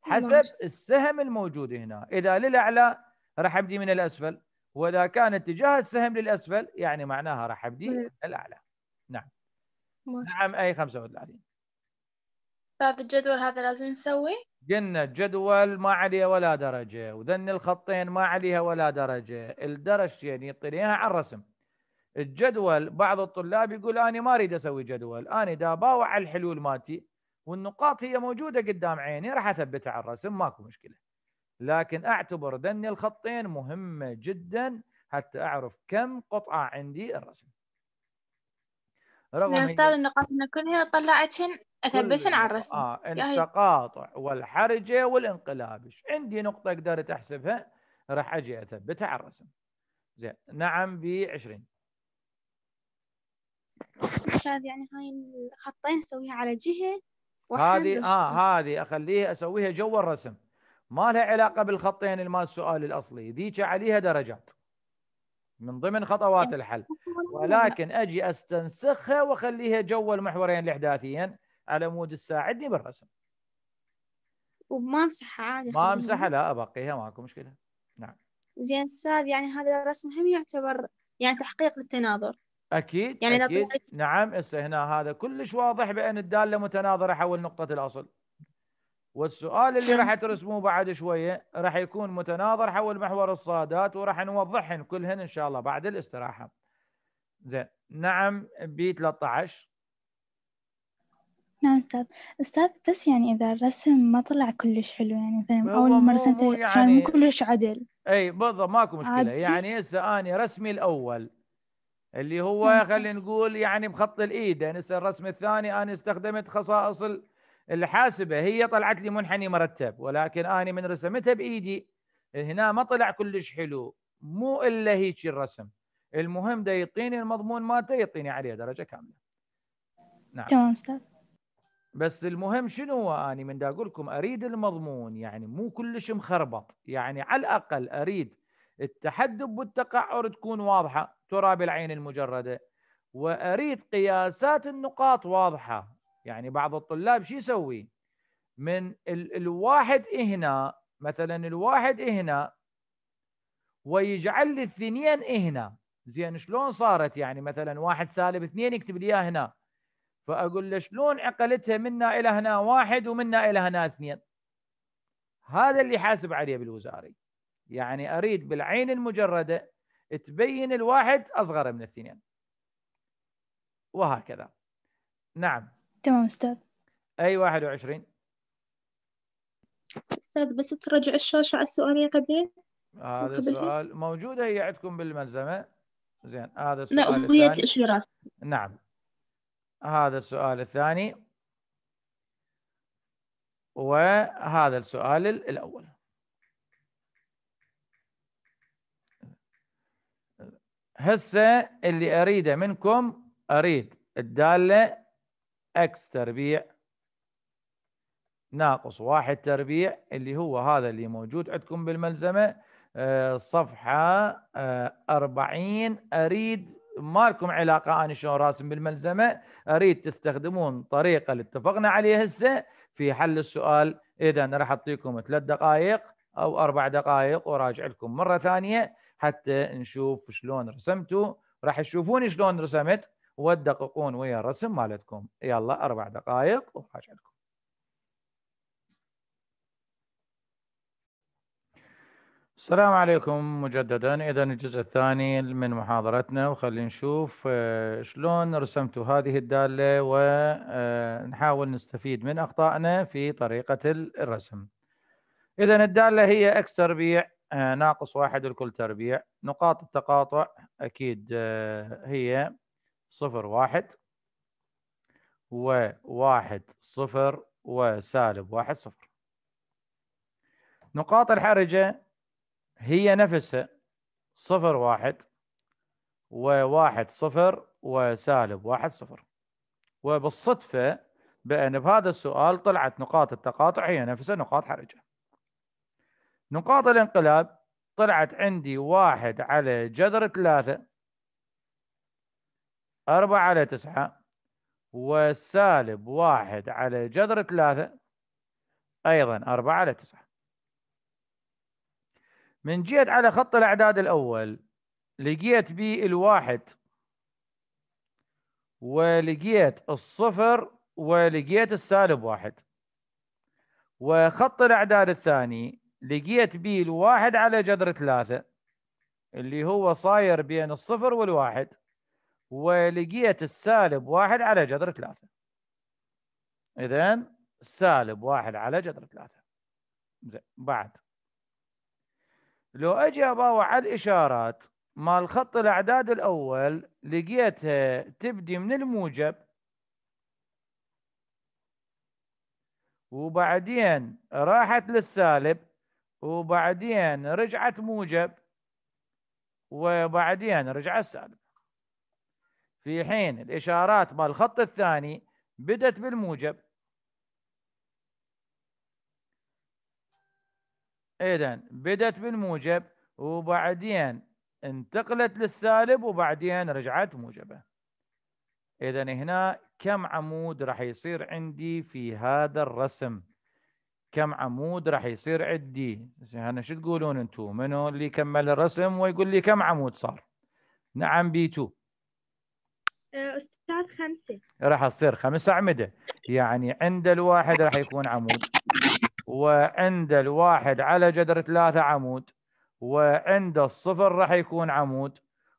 حسب السهم الموجود هنا اذا للاعلى راح ابدي من الاسفل واذا كان اتجاه السهم للاسفل يعني معناها راح ابدي إيه. من الاعلى نعم نعم اي 35 هذا الجدول هذا لازم نسوي قلنا الجدول ما عليه ولا درجة وذن الخطين ما عليها ولا درجة الدرجتين يعني يطليها على الرسم الجدول بعض الطلاب يقول أنا ما أريد أسوي جدول أنا دا باوع الحلول مالتي والنقاط هي موجودة قدام عيني راح أثبتها على الرسم ماكو مشكلة لكن أعتبر ذن الخطين مهمة جدا حتى أعرف كم قطعة عندي الرسم رغم استاذ النقاط كلها طلعتهن اثبتهم على الرسم اه التقاطع والحرجه والانقلابش عندي نقطه قدرت احسبها راح اجي اثبتها على الرسم زين نعم ب 20 استاذ يعني هاي الخطين اسويها على جهه هذه اه هذه اخليها اسويها جوا الرسم ما لها علاقه بالخطين المال السؤال الاصلي ذيك عليها درجات من ضمن خطوات يعني الحل ولكن اجي استنسخها واخليها جوا المحورين الاحداثيين على مود تساعدني بالرسم وما امسحها عادي ما امسحها لا ابقيها ماكو مشكله نعم زين استاذ يعني هذا الرسم هم يعتبر يعني تحقيق للتناظر اكيد يعني اكيد طلعت... نعم هسه هنا هذا كلش واضح بان الداله متناظره حول نقطه الاصل والسؤال اللي راح ترسموه بعد شويه راح يكون متناظر حول محور الصادات وراح نوضحهن كلهن ان شاء الله بعد الاستراحه زين نعم بي 13 نعم أستاذ أستاذ بس يعني إذا الرسم ما طلع كلش حلو يعني مثلا أول ما رسمته يعني كان يعني كلش عدل أي بالضبط ماكو مشكلة عدل. يعني هسه أنا رسمي الأول اللي هو نعم خلينا نقول يعني بخط الإيد يعني الرسم الثاني أنا استخدمت خصائص الحاسبة هي طلعت لي منحني مرتب ولكن أنا من رسمتها بإيدي هنا ما طلع كلش حلو مو إلا هيك الرسم المهم ده يعطيني المضمون مالته يعطيني عليه درجة كاملة نعم تمام أستاذ بس المهم شنو اني من دا اقول لكم اريد المضمون يعني مو كلش مخربط يعني على الاقل اريد التحدب والتقعر تكون واضحه ترى بالعين المجرده واريد قياسات النقاط واضحه يعني بعض الطلاب شو يسوي من ال الواحد هنا مثلا الواحد هنا ويجعل لي الاثنين هنا زين شلون صارت يعني مثلا واحد سالب اثنين يكتب لي اياه هنا فاقول له شلون عقلتها منا الى هنا واحد ومنا الى هنا اثنين هذا اللي حاسب عليه بالوزاري يعني اريد بالعين المجرده تبين الواحد اصغر من الاثنين وهكذا نعم تمام استاذ اي 21 استاذ بس ترجع الشاشه على السؤال يا قبيل هذا السؤال موجوده هي عندكم بالملزمه زين هذا السؤال لا ويا الاشارات نعم هذا السؤال الثاني وهذا السؤال الأول هسه اللي أريده منكم أريد الدالة X تربيع ناقص واحد تربيع اللي هو هذا اللي موجود عندكم بالملزمة آه، صفحة 40 آه، أريد ما لكم علاقه انا شلون راسم بالملزمه اريد تستخدمون طريقه اللي اتفقنا عليها هسه في حل السؤال اذا راح اعطيكم ثلاث دقائق او اربع دقائق وراجع لكم مره ثانيه حتى نشوف شلون رسمتوا راح تشوفون شلون رسمت وتدققون ويا الرسم مالتكم يلا اربع دقائق وراجع لكم السلام عليكم مجددا اذا الجزء الثاني من محاضرتنا وخلينا نشوف آه، شلون رسمتوا هذه الداله ونحاول آه، نستفيد من اخطائنا في طريقه الرسم اذا الداله هي اكس تربيع آه، ناقص واحد الكل تربيع نقاط التقاطع اكيد هي صفر واحد وواحد صفر وسالب واحد صفر نقاط الحرجه هي نفسها صفر واحد وواحد صفر وسالب واحد صفر وبالصدفة بأن بهذا السؤال طلعت نقاط التقاطع هي نفسها نقاط حرجة نقاط الانقلاب طلعت عندي واحد على جذر ثلاثة أربعة على تسعة وسالب واحد على جذر ثلاثة أيضا أربعة على تسعة من جيت على خط الأعداد الأول لقيت بي الواحد ولقيت الصفر ولقيت السالب واحد وخط الأعداد الثاني لقيت بي الواحد على جذر ثلاثة اللي هو صاير بين الصفر والواحد ولقيت السالب واحد على جذر ثلاثة إذن سالب واحد على جذر ثلاثة بعد لو اجي اباوع على الاشارات مال خط الاعداد الاول لقيتها تبدي من الموجب وبعدين راحت للسالب وبعدين رجعت موجب وبعدين رجعت سالب في حين الاشارات مال الخط الثاني بدت بالموجب إذا بدت بالموجب وبعدين انتقلت للسالب وبعدين رجعت موجبة إذا هنا كم عمود راح يصير عندي في هذا الرسم كم عمود راح يصير عندي هنا شو تقولون انتم منو اللي كمل الرسم ويقول لي كم عمود صار نعم بي 2 آه، استاذ خمسه راح تصير خمس اعمده يعني عند الواحد راح يكون عمود وعند الواحد على جذر ثلاثة عمود وعند الصفر راح يكون عمود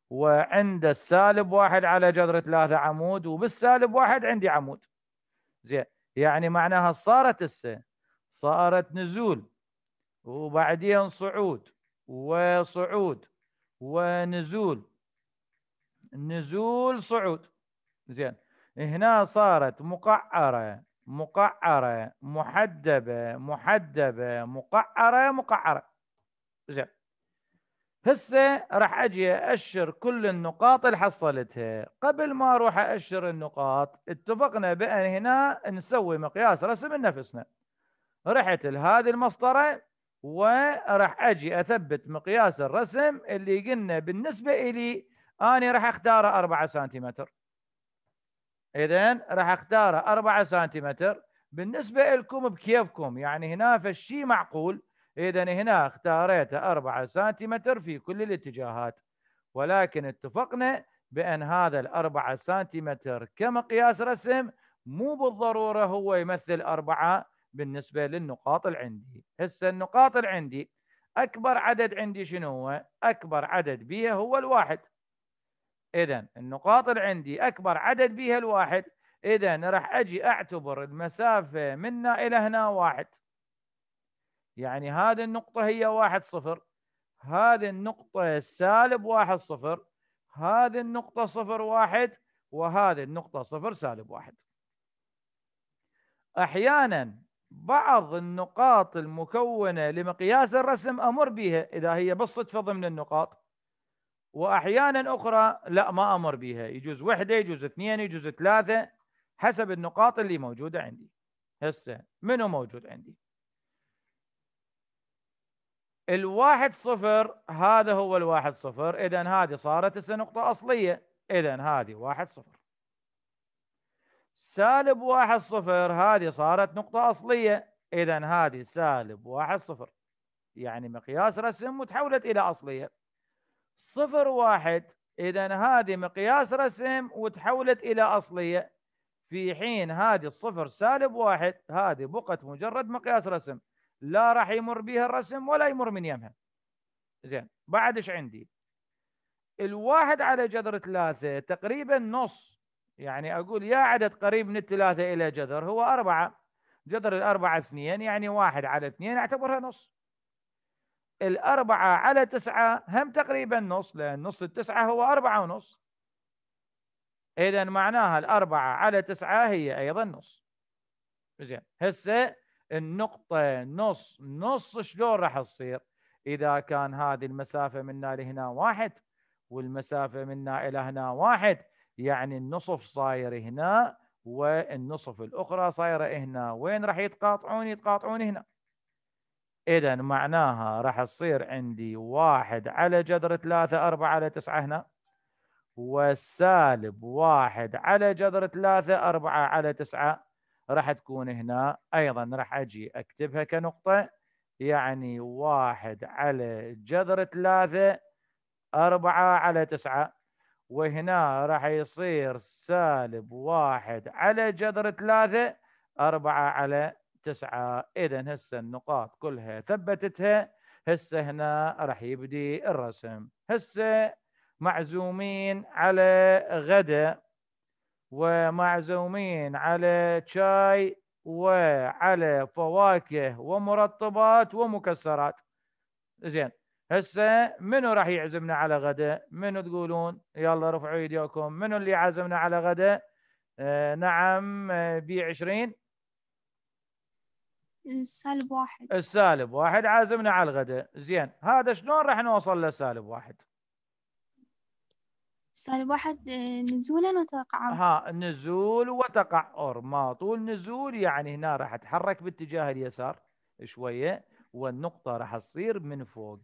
وعند السالب واحد على جذر ثلاثة عمود وبالسالب واحد عندي عمود زين يعني معناها صارت هسه صارت نزول وبعدين صعود وصعود ونزول نزول صعود زين هنا صارت مقعرة مقعرة محدبة محدبة مقعرة مقعرة زين هسه راح اجي ااشر كل النقاط اللي حصلتها قبل ما اروح ااشر النقاط اتفقنا بان هنا نسوي مقياس رسم لنفسنا رحت لهذه المسطره وراح اجي اثبت مقياس الرسم اللي قلنا بالنسبه الي اني راح اختاره 4 سنتيمتر اذا راح اختارها 4 سنتيمتر بالنسبه لكم بكيفكم يعني هنا فالشيء معقول اذا هنا اختاريتها 4 سنتيمتر في كل الاتجاهات ولكن اتفقنا بان هذا ال 4 سنتيمتر كمقياس رسم مو بالضروره هو يمثل 4 بالنسبه للنقاط اللي عندي هسه النقاط اللي عندي اكبر عدد عندي شنو هو اكبر عدد بيها هو الواحد اذا النقاط اللي عندي اكبر عدد بها الواحد اذا راح اجي اعتبر المسافه منا الى هنا واحد يعني هذه النقطه هي واحد صفر هذه النقطه سالب واحد صفر هذه النقطه صفر واحد وهذه النقطه صفر سالب واحد احيانا بعض النقاط المكونه لمقياس الرسم امر بها اذا هي بالصدفه ضمن النقاط واحيانا اخرى لا ما امر بها يجوز وحده يجوز اثنين يجوز ثلاثه حسب النقاط اللي موجوده عندي هسه منو موجود عندي الواحد صفر هذا هو الواحد صفر اذا هذه صارت هسه نقطه اصليه اذا هذه واحد صفر سالب واحد صفر هذه صارت نقطه اصليه اذا هذه سالب واحد صفر يعني مقياس رسم وتحولت الى اصليه صفر واحد إذا هذه مقياس رسم وتحولت إلى أصلية في حين هذه الصفر سالب واحد هذه بقت مجرد مقياس رسم لا راح يمر بها الرسم ولا يمر من يمها زين بعد ايش عندي الواحد على جذر ثلاثة تقريبا نص يعني أقول يا عدد قريب من الثلاثة إلى جذر هو أربعة جذر الأربعة اثنين يعني واحد على اثنين أعتبرها نص الأربعة على تسعة هم تقريبا نص لأن نص التسعة هو أربعة ونص إذا معناها الأربعة على تسعة هي أيضا نص زين هسه النقطة نص نص شلون راح تصير؟ إذا كان هذه المسافة منا لهنا واحد والمسافة منا إلى هنا واحد يعني النصف صاير هنا والنصف الأخرى صايرة هنا وين راح يتقاطعون؟ يتقاطعون هنا اذا معناها راح تصير عندي واحد على جذر ثلاثة أربعة على تسعة هنا والسالب واحد على جذر ثلاثة أربعة على تسعة راح تكون هنا أيضا راح أجي أكتبها كنقطة يعني واحد على جذر ثلاثة أربعة على تسعة وهنا راح يصير سالب واحد على جذر ثلاثة أربعة على التسعة إذا هسه النقاط كلها ثبتتها هسه هنا راح يبدي الرسم هسه معزومين على غدا ومعزومين على شاي وعلى فواكه ومرطبات ومكسرات زين هسه منو راح يعزمنا على غدا منو تقولون يلا رفعوا ايديكم منو اللي عازمنا على غدا آه نعم آه، ب 20 سالب واحد السالب واحد عازمنا على الغداء زين هذا شلون راح نوصل لسالب واحد سالب واحد آه، نزولا وتقعا ها نزول وتقعر ما طول نزول يعني هنا راح اتحرك باتجاه اليسار شويه والنقطه راح تصير من فوق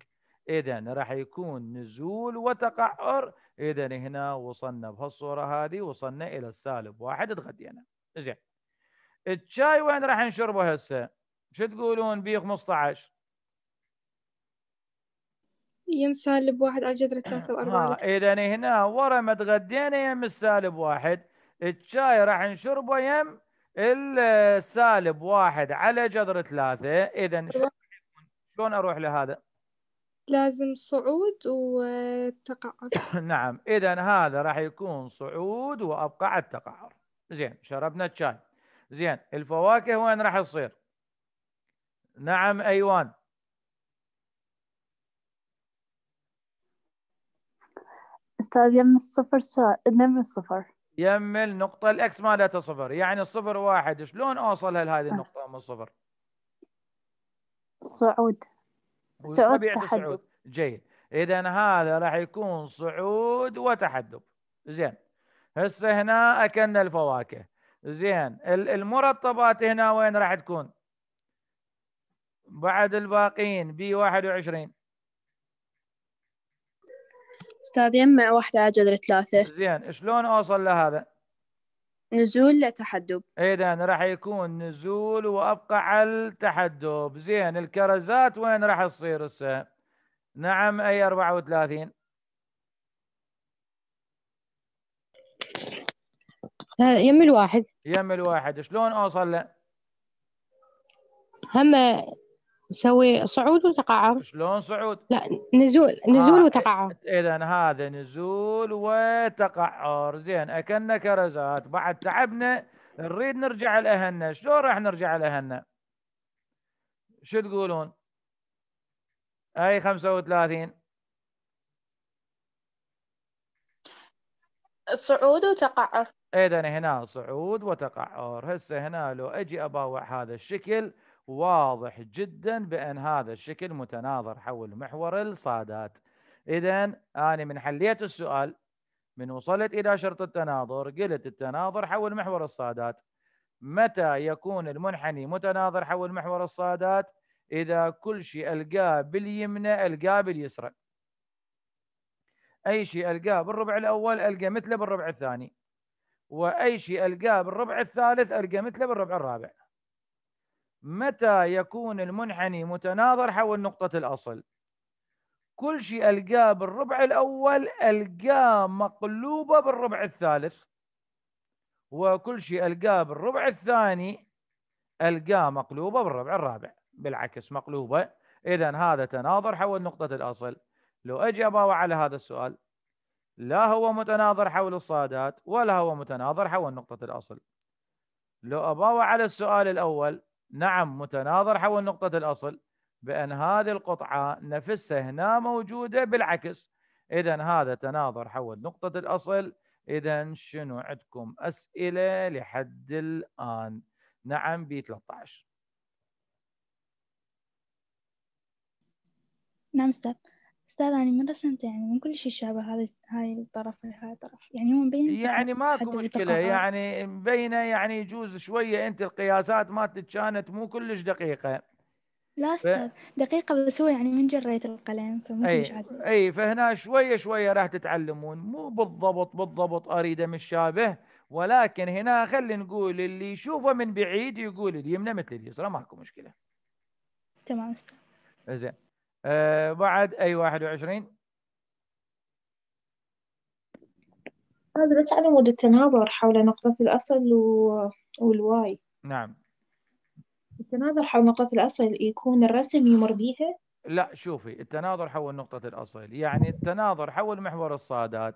اذا راح يكون نزول وتقعر اذا هنا وصلنا بهالصوره هذه وصلنا الى السالب واحد اتغدينا زين الشاي وين راح نشربه هسه؟ شو تقولون بي 15 يم سالب واحد على جذر 43 آه. اذا هنا ورا ما تغدينا يم السالب واحد الشاي راح نشربه يم السالب واحد على جذر ثلاثة اذا شلون اروح لهذا؟ لازم صعود وتقعد نعم اذا هذا راح يكون صعود وابقى على التقعر زين شربنا الشاي زين الفواكه وين راح تصير؟ نعم أيوان أستاذ يم الصفر سا... نم الصفر يم النقطة الإكس مالتها صفر يعني الصفر واحد شلون أوصل لهذه النقطة من الصفر؟ صعود صعود تحدب جيد إذا هذا راح يكون صعود وتحدب زين هسه هنا أكلنا الفواكه زين المرطبات هنا وين راح تكون؟ بعد الباقين بي 21 استاذ يمع واحدة على جذر ثلاثة زين شلون اوصل لهذا؟ نزول لتحدب اذا إيه راح يكون نزول وابقى على التحدب زين الكرزات وين راح تصير هسه؟ نعم اي 34 يم الواحد يم الواحد شلون اوصل له؟ هم نسوي صعود وتقاعد شلون صعود؟ لا نزول نزول آه. وتقاعد اذا هذا نزول وتقعر زين اكلنا كرزات بعد تعبنا نريد نرجع لاهلنا شلون راح نرجع لاهلنا؟ شو تقولون؟ اي 35 صعود وتقعر اذا هنا صعود وتقعر هسه هنا لو اجي اباوع هذا الشكل واضح جدا بأن هذا الشكل متناظر حول محور الصادات إذا أنا من حليت السؤال من وصلت إلى شرط التناظر قلت التناظر حول محور الصادات متى يكون المنحني متناظر حول محور الصادات إذا كل شيء ألقاه باليمنى ألقاه باليسرى أي شيء ألقاه بالربع الأول ألقى مثله بالربع الثاني وأي شيء ألقاه بالربع الثالث ألقى مثله بالربع الرابع متى يكون المنحني متناظر حول نقطة الأصل كل شيء ألقاه بالربع الأول ألقاه مقلوبة بالربع الثالث وكل شيء ألقاه بالربع الثاني ألقاه مقلوبة بالربع الرابع بالعكس مقلوبة إذا هذا تناظر حول نقطة الأصل لو أجي على هذا السؤال لا هو متناظر حول الصادات ولا هو متناظر حول نقطة الأصل لو أباوع على السؤال الأول نعم متناظر حول نقطة الأصل بأن هذه القطعة نفسها هنا موجودة بالعكس إذا هذا تناظر حول نقطة الأصل إذا شنو عندكم أسئلة لحد الآن نعم بي 13 نعم استاذ أستاذ أنا من رسمته يعني من كل شيء شابه هذا هاي الطرف هاي الطرف يعني هو مبين يعني ماكو مشكلة يعني مبينة يعني يجوز شوية أنت القياسات مالتك كانت مو كلش دقيقة لا أستاذ ف... دقيقة بس هو يعني من جريت القلم فمو أي أي فهنا شوية شوية راح تتعلمون مو بالضبط بالضبط أريده مش شابه ولكن هنا خلينا نقول اللي يشوفه من بعيد يقول اليمنى مثل اليسرى ماكو مشكلة تمام أستاذ زين آه، بعد اي 21 هذا بس على مود التناظر حول نقطة الأصل و... والواي نعم التناظر حول نقطة الأصل يكون الرسم يمر بيها؟ لا شوفي التناظر حول نقطة الأصل يعني التناظر حول محور الصادات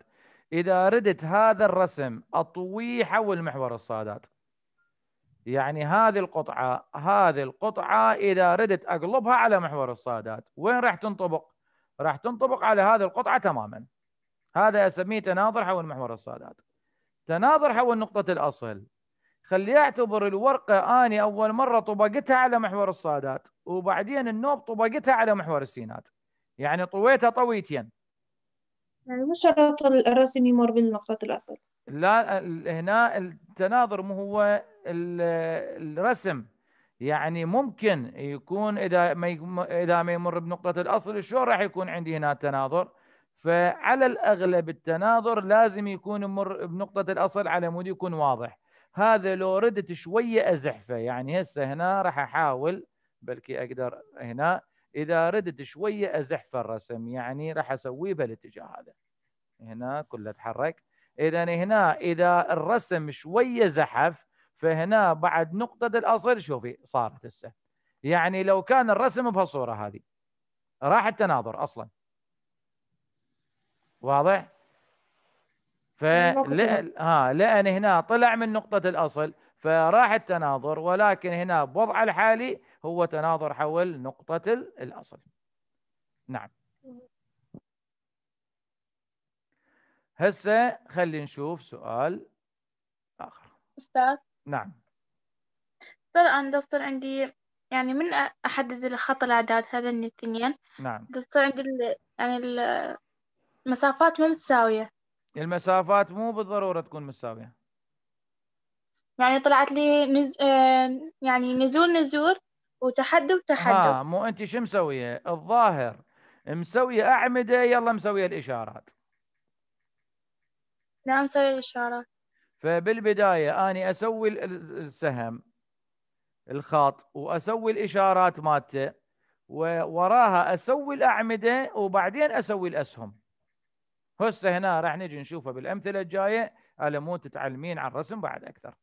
إذا ردت هذا الرسم أطويه حول محور الصادات يعني هذه القطعة هذه القطعة إذا ردت أقلبها على محور الصادات وين راح تنطبق؟ راح تنطبق على هذه القطعة تماما هذا أسميه تناظر حول محور الصادات تناظر حول نقطة الأصل خليه يعتبر الورقة أني أول مرة طبقتها على محور الصادات وبعدين النوب طبقتها على محور السينات يعني طويتها طويتين يعني مش شرط الرسم يمر بالنقطة الأصل لا هنا التناظر مو هو الرسم يعني ممكن يكون اذا ما اذا ما يمر بنقطه الاصل شلون راح يكون عندي هنا تناظر فعلى الاغلب التناظر لازم يكون يمر بنقطه الاصل على مود يكون واضح هذا لو ردت شويه ازحفه يعني هسه هنا راح احاول بلكي اقدر هنا اذا ردت شويه ازحفه الرسم يعني راح اسويه بالاتجاه هذا هنا كله اتحرك اذا هنا اذا الرسم شويه زحف فهنا بعد نقطه الاصل شوفي صارت هسه يعني لو كان الرسم بهالصوره هذه راح التناظر اصلا واضح ف يعني ها لان هنا طلع من نقطه الاصل فراح التناظر ولكن هنا بوضع الحالي هو تناظر حول نقطه الاصل نعم هسه خلي نشوف سؤال اخر استاذ نعم طبعا تصير عندي يعني من احدد الخط الاعداد هذا الاثنين نعم تصير عندي يعني المسافات مو متساويه المسافات مو بالضروره تكون متساويه يعني طلعت لي نز... آه، يعني نزول نزول وتحدي وتحدي ها مو انت شو مسويه الظاهر مسويه اعمده يلا مسويه الاشارات نعم سوي الإشارة فبالبداية أني أسوي السهم الخط وأسوي الإشارات مالته ووراها أسوي الأعمدة وبعدين أسوي الأسهم هسه هنا راح نجي نشوفها بالأمثلة الجاية على مو تتعلمين عن الرسم بعد أكثر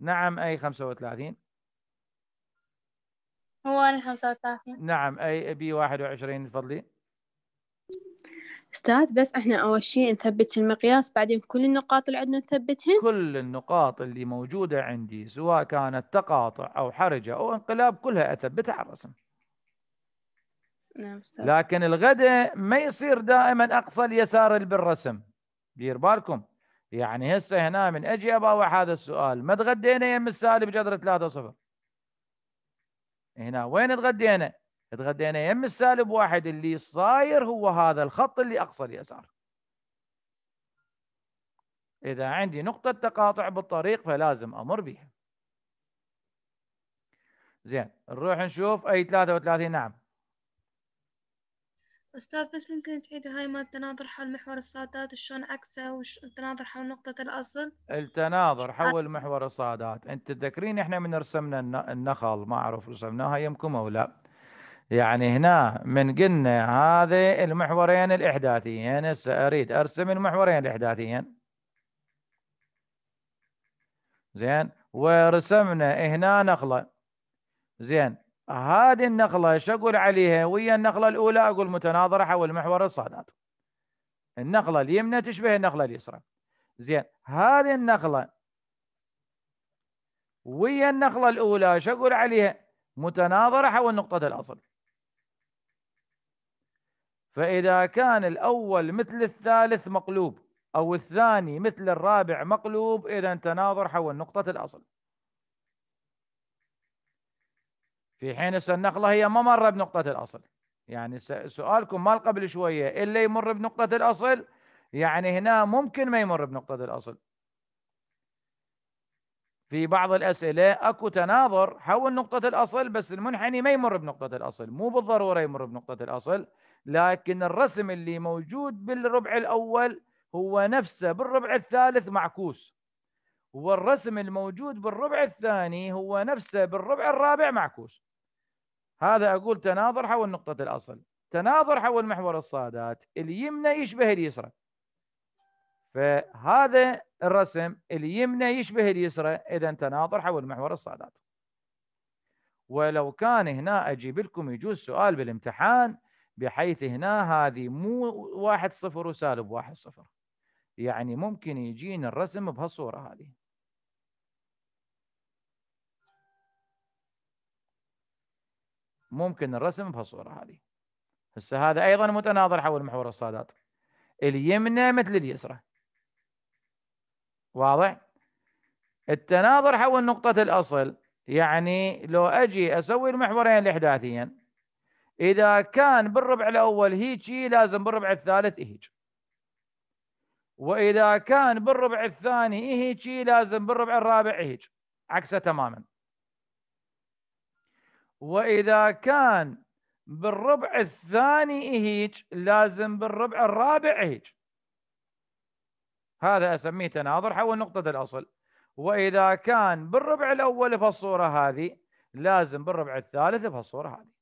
نعم أي 35 هو أنا 35 نعم أي بي 21 تفضلي استاذ بس احنا أول شيء نثبت المقياس بعدين كل النقاط اللي عندنا نثبتهن كل النقاط اللي موجودة عندي سواء كانت تقاطع أو حرجة أو انقلاب كلها أثبتها على الرسم نعم استاذ لكن الغداء ما يصير دائما أقصى اليسار بالرسم دير بالكم يعني هسه هنا من اجي اباوع هذا السؤال ما تغدينا يم السالب جذر 3 صفر هنا وين تغدينا؟ اتغدينا يم السالب واحد اللي صاير هو هذا الخط اللي اقصى اليسار اذا عندي نقطه تقاطع بالطريق فلازم امر بها زين نروح نشوف اي 33 نعم استاذ بس ممكن تعيد هاي مال التناظر حول محور الصادات شلون عكسه وش التناظر حول نقطة الأصل التناظر حول محور الصادات انت تذكرين احنا من رسمنا النخل ما اعرف رسمناها يمكم او لا يعني هنا من قلنا هذا المحورين الإحداثيين هسه أريد أرسم المحورين الإحداثيين زين ورسمنا هنا نقلة زين هذه النقلة ايش أقول عليها ويا النقلة الأولى أقول متناظرة حول محور الصادات النقلة اليمنى تشبه النقلة اليسرى زين هذه النقلة ويا النقلة الأولى ايش أقول عليها متناظرة حول نقطة الأصل فإذا كان الأول مثل الثالث مقلوب أو الثاني مثل الرابع مقلوب إذا تناظر حول نقطة الأصل في حين النقلة هي ما مرة بنقطة الأصل يعني سؤالكم ما قبل شوية إلا يمر بنقطة الأصل يعني هنا ممكن ما يمر بنقطة الأصل في بعض الأسئلة أكو تناظر حول نقطة الأصل بس المنحني ما يمر بنقطة الأصل مو بالضرورة يمر بنقطة الأصل لكن الرسم اللي موجود بالربع الأول هو نفسه بالربع الثالث معكوس والرسم الموجود بالربع الثاني هو نفسه بالربع الرابع معكوس هذا أقول تناظر حول نقطة الأصل تناظر حول محور الصادات اليمنى يشبه اليسرى فهذا الرسم اليمنى يشبه اليسرى إذا تناظر حول محور الصادات ولو كان هنا أجيب لكم يجوز سؤال بالامتحان بحيث هنا هذه مو واحد صفر وسالب واحد صفر يعني ممكن يجينا الرسم بهالصورة هذه ممكن الرسم بهالصورة هذه هسه هذا أيضا متناظر حول محور الصادات اليمنى مثل اليسرى واضح التناظر حول نقطة الأصل يعني لو أجي أسوي المحورين الإحداثيين اذا كان بالربع الاول هيجي إيه لازم بالربع الثالث إيه هيج واذا كان بالربع الثاني إيه هيجي لازم بالربع الرابع هيج عكسه تماما واذا كان بالربع الثاني هيج لازم بالربع الرابع هيج هذا اسميه تناظر حول نقطه الاصل واذا كان بالربع الاول بهالصوره هذه لازم بالربع الثالث بهالصوره هذه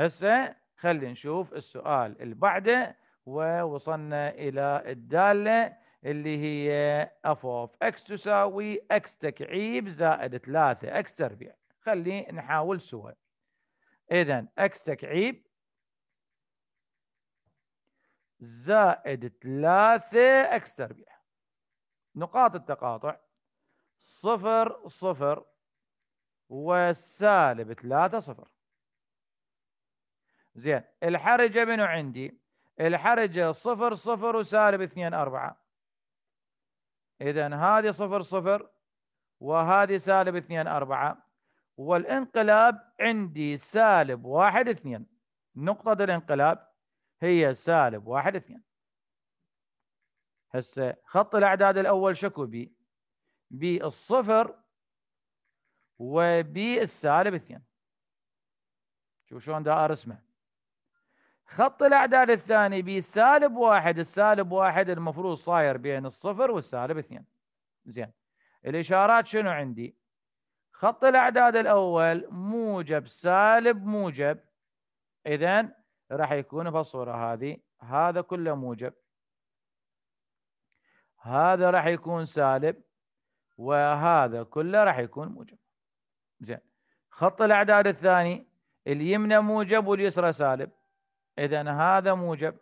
هسه خلي نشوف السؤال اللي بعده ووصلنا الى الداله اللي هي اف اوف اكس تساوي اكس تكعيب زائد 3 اكس تربيع خلي نحاول سوا اذا اكس تكعيب زائد 3 اكس تربيع نقاط التقاطع صفر صفر وسالب 3 صفر زين الحرجه منو عندي؟ الحرجه صفر صفر وسالب اثنين أربعة إذن هذه صفر صفر وهذه سالب اثنين أربعة والانقلاب عندي سالب واحد اثنين نقطة الانقلاب هي سالب واحد اثنين هسه خط الأعداد الأول شكو بي بي الصفر وبي السالب اثنين شوف شلون دا ارسمه خط الاعداد الثاني بسالب سالب واحد السالب واحد المفروض صاير بين الصفر والسالب اثنين زين الاشارات شنو عندي خط الاعداد الاول موجب سالب موجب اذا راح يكون بالصوره هذه هذا كله موجب هذا راح يكون سالب وهذا كله راح يكون موجب زين خط الاعداد الثاني اليمنى موجب واليسرى سالب إذا هذا موجب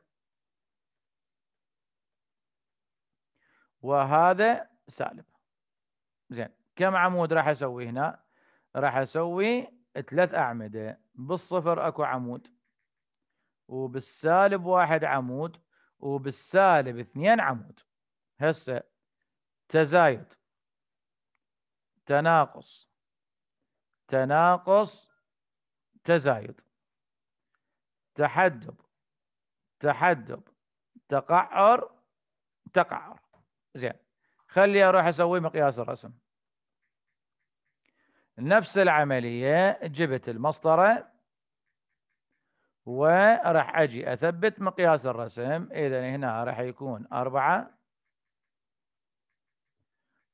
وهذا سالب زين كم عمود راح أسوي هنا راح أسوي ثلاث أعمدة بالصفر أكو عمود وبالسالب واحد عمود وبالسالب اثنين عمود هسه تزايد تناقص تناقص تزايد تحدب تحدب تقعر تقعر زين خلي اروح اسوي مقياس الرسم نفس العمليه جبت المسطره وراح اجي اثبت مقياس الرسم اذا هنا راح يكون أربعة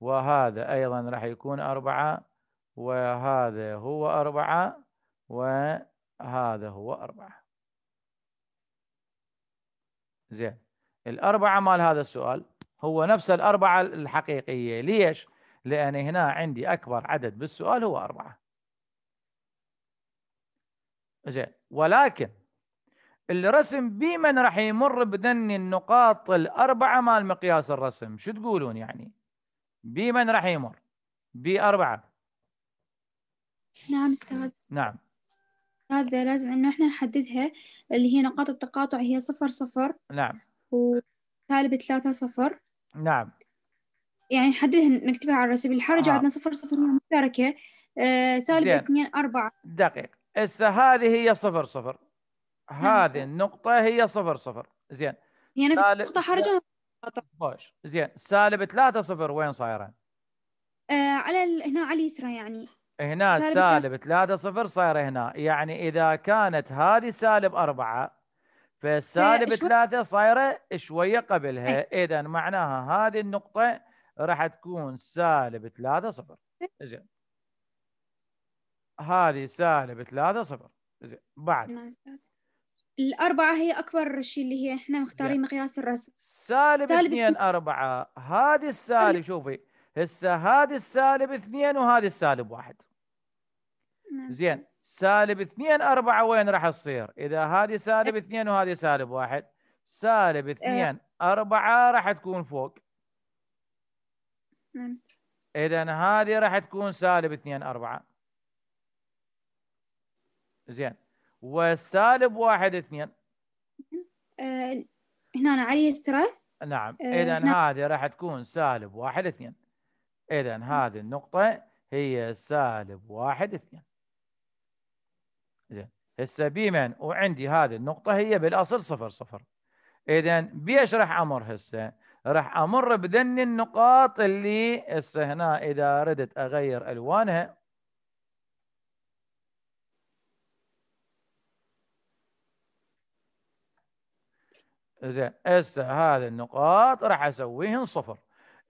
وهذا ايضا راح يكون أربعة وهذا هو أربعة وهذا هو أربعة زين الأربعة مال هذا السؤال هو نفس الأربعة الحقيقية ليش؟ لأن هنا عندي أكبر عدد بالسؤال هو أربعة زين ولكن الرسم بمن راح يمر بذني النقاط الأربعة مال مقياس الرسم شو تقولون يعني بمن راح يمر بأربعة نعم استاذ نعم هذا لازم إنه إحنا نحددها اللي هي نقاط التقاطع هي صفر صفر نعم وسالب ثلاثة صفر نعم يعني نحددها نكتبها على الرسم الحرج آه. عندنا صفر صفر هي مشتركة آه سالب اثنين أربعة دقيق هسه هذه هي صفر صفر هذه النقطة هي صفر صفر زين هي نفس سالب... النقطة حرجة خوش زين سالب ثلاثة صفر وين صايرة؟ آه على ال... هنا على اليسرى يعني هنا سالب, سالب 3 0 صايره هنا يعني اذا كانت هذه سالب 4 فالسالب 3 صايره شويه قبلها اذا معناها هذه النقطه راح تكون سالب 3 0 زين هذه سالب 3 0 زين بعد نعم، الأربعة هي أكبر شيء اللي هي إحنا مختارين مقياس الرسم سالب 2 4 هذه السالب شوفي هسه هذه السالب اثنين وهذه السالب واحد نعم. زين سالب اثنين أربعة وين راح تصير إذا هذه سالب اثنين وهذه سالب واحد سالب أه. اثنين أربعة راح تكون فوق نعم. إذا هذه راح تكون سالب اثنين أربعة زين والسالب واحد اثنين أه، هنا علي يسرى نعم أه، إذا هذه راح تكون سالب واحد اثنين إذا هذه النقطة هي سالب واحد اثنين زين هسه بمن وعندي هذه النقطة هي بالأصل صفر صفر إذا بيش راح أمر هسه راح أمر بذن النقاط اللي هسه هنا إذا ردت أغير ألوانها زين هسه هذه النقاط راح اسويهن صفر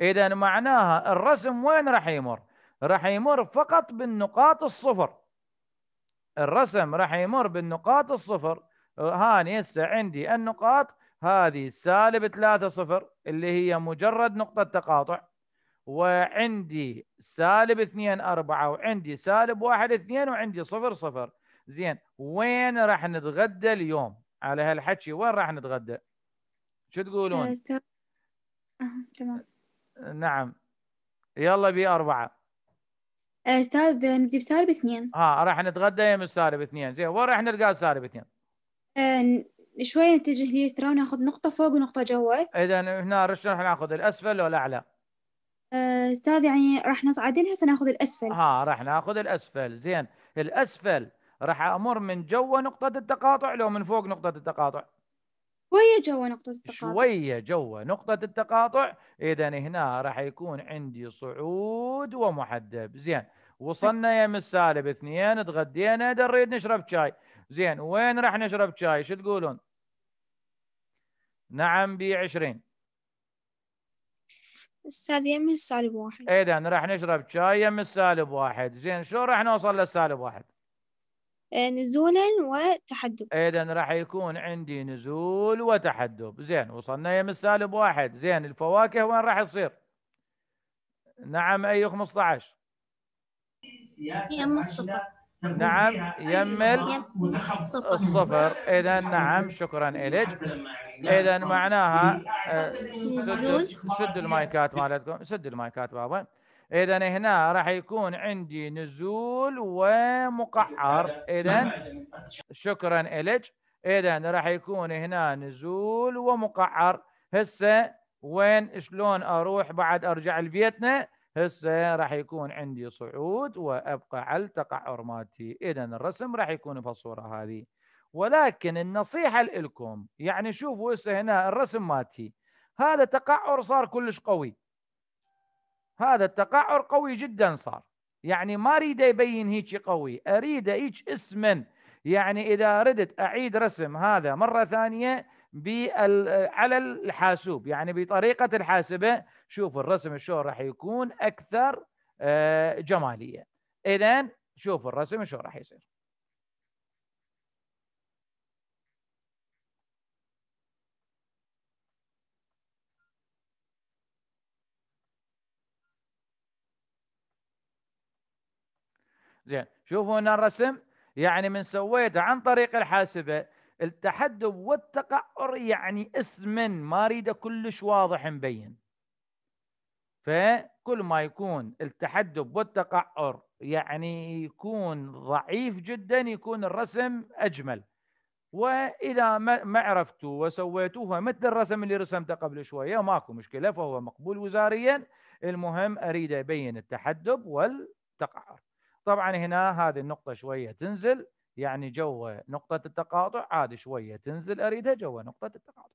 اذا معناها الرسم وين راح يمر؟ راح يمر فقط بالنقاط الصفر الرسم راح يمر بالنقاط الصفر هاني هسه عندي النقاط هذه سالب 3 صفر اللي هي مجرد نقطة تقاطع وعندي سالب 2 4 وعندي سالب 1 2 وعندي صفر صفر زين وين راح نتغدى اليوم على هالحكي وين راح نتغدى شو تقولون تمام نعم يلا بي أربعة آه، استاذ نجيب سالب اثنين اه راح نتغدى يم السالب اثنين زين وين راح نلقى سالب اثنين؟ آه شوي نتجه ليسرى وناخذ نقطة فوق ونقطة جوا اذا هنا راح ناخذ الاسفل ولا الأعلى؟ آه، استاذ يعني راح نصعد لها فناخذ الاسفل ها راح ناخذ الاسفل زين الاسفل راح امر من جوا نقطة التقاطع لو من فوق نقطة التقاطع شويه جوا نقطه التقاطع شويه جوا نقطه التقاطع اذا هنا راح يكون عندي صعود ومحدب زين وصلنا يم السالب اثنين تغدينا نريد نشرب شاي زين وين راح نشرب شاي شو تقولون نعم ب 20 استاذ يم السالب واحد اذا راح نشرب شاي يم السالب واحد زين شو راح نوصل للسالب واحد آه، نزولا وتحدب اذا راح يكون عندي نزول وتحدب زين وصلنا يم السالب واحد زين الفواكه وين راح تصير نعم اي 15 نعم يم الصفر اذا نعم شكرا لك اذا معناها آه، سد المايكات مالتكم سد المايكات بابا اذا هنا راح يكون عندي نزول ومقعر اذا شكرا إلك اذا راح يكون هنا نزول ومقعر هسه وين شلون اروح بعد ارجع لبيتنا هسه راح يكون عندي صعود وابقى على التقعر مالتي اذا الرسم راح يكون بهالصوره هذه ولكن النصيحه لكم يعني شوفوا هسه هنا الرسم مالتي هذا تقعر صار كلش قوي هذا التقعر قوي جدا صار يعني ما اريد يبين هيك قوي اريد هيك اسما يعني اذا ردت اعيد رسم هذا مره ثانيه على الحاسوب يعني بطريقه الحاسبه شوف الرسم شلون راح يكون اكثر آه، جماليه اذا شوف الرسم شلون راح يصير زين شوفوا هنا الرسم يعني من سويته عن طريق الحاسبه التحدب والتقعر يعني اسم ما اريده كلش واضح مبين فكل ما يكون التحدب والتقعر يعني يكون ضعيف جدا يكون الرسم اجمل واذا ما عرفتوا وسويتوها مثل الرسم اللي رسمته قبل شويه ماكو مشكله فهو مقبول وزاريا المهم اريد ابين التحدب والتقعر طبعا هنا هذه النقطه شويه تنزل يعني جوا نقطه التقاطع عادي شويه تنزل اريدها جوا نقطه التقاطع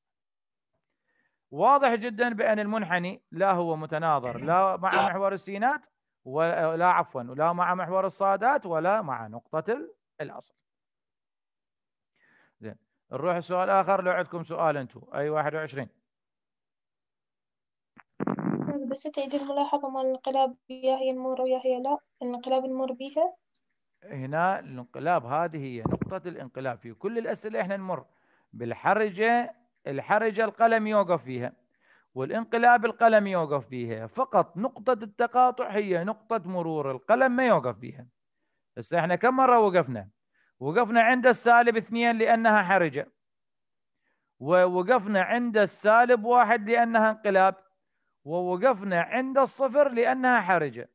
واضح جدا بان المنحني لا هو متناظر لا مع محور السينات ولا عفوا ولا مع محور الصادات ولا مع نقطه الاصل زين نروح السؤال اخر لو عندكم سؤال انتم اي 21 بس تعيد الملاحظة مال الانقلاب يا هي المر ويا هي لا الانقلاب المر بها هنا الانقلاب هذه هي نقطة الانقلاب في كل الأسئلة احنا نمر بالحرجة الحرجة القلم يوقف فيها والانقلاب القلم يوقف فيها فقط نقطة التقاطع هي نقطة مرور القلم ما يوقف فيها بس احنا كم مرة وقفنا وقفنا عند السالب اثنين لأنها حرجة ووقفنا عند السالب واحد لأنها انقلاب ووقفنا عند الصفر لأنها حرجة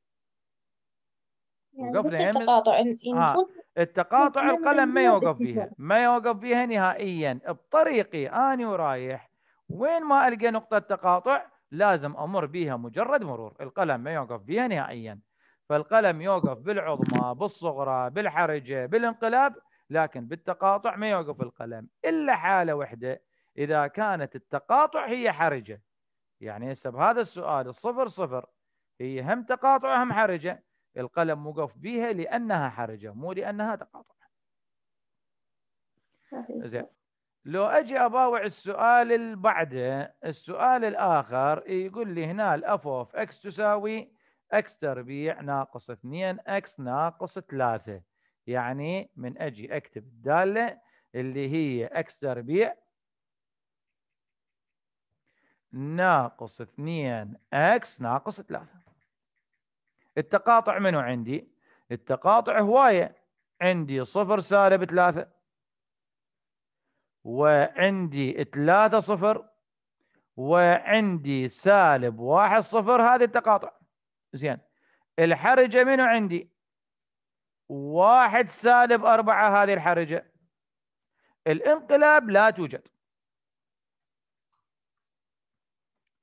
يعني وقفنا التقاطع آه. التقاطع القلم ما يوقف فيها ما يوقف فيها نهائيا بطريقي أنا ورايح وين ما ألقى نقطة تقاطع لازم أمر بها مجرد مرور القلم ما يوقف بها نهائيا فالقلم يوقف بالعظمى بالصغرى بالحرجة بالانقلاب لكن بالتقاطع ما يوقف القلم إلا حالة واحدة إذا كانت التقاطع هي حرجة يعني هسه بهذا السؤال الصفر صفر هي هم تقاطع هم حرجه القلم وقف بها لانها حرجه مو لانها تقاطع زين لو اجي اباوع السؤال اللي بعده السؤال الاخر يقول لي هنا الاف اوف اكس تساوي اكس تربيع ناقص 2 اكس ناقص 3 يعني من اجي اكتب الداله اللي هي اكس تربيع ناقص 2 اكس ناقص 3 التقاطع منو عندي؟ التقاطع هوايه عندي صفر سالب 3 وعندي 3 صفر وعندي سالب 1 صفر هذا التقاطع زين الحرجه منو عندي؟ 1 سالب 4 هذه الحرجة الانقلاب لا توجد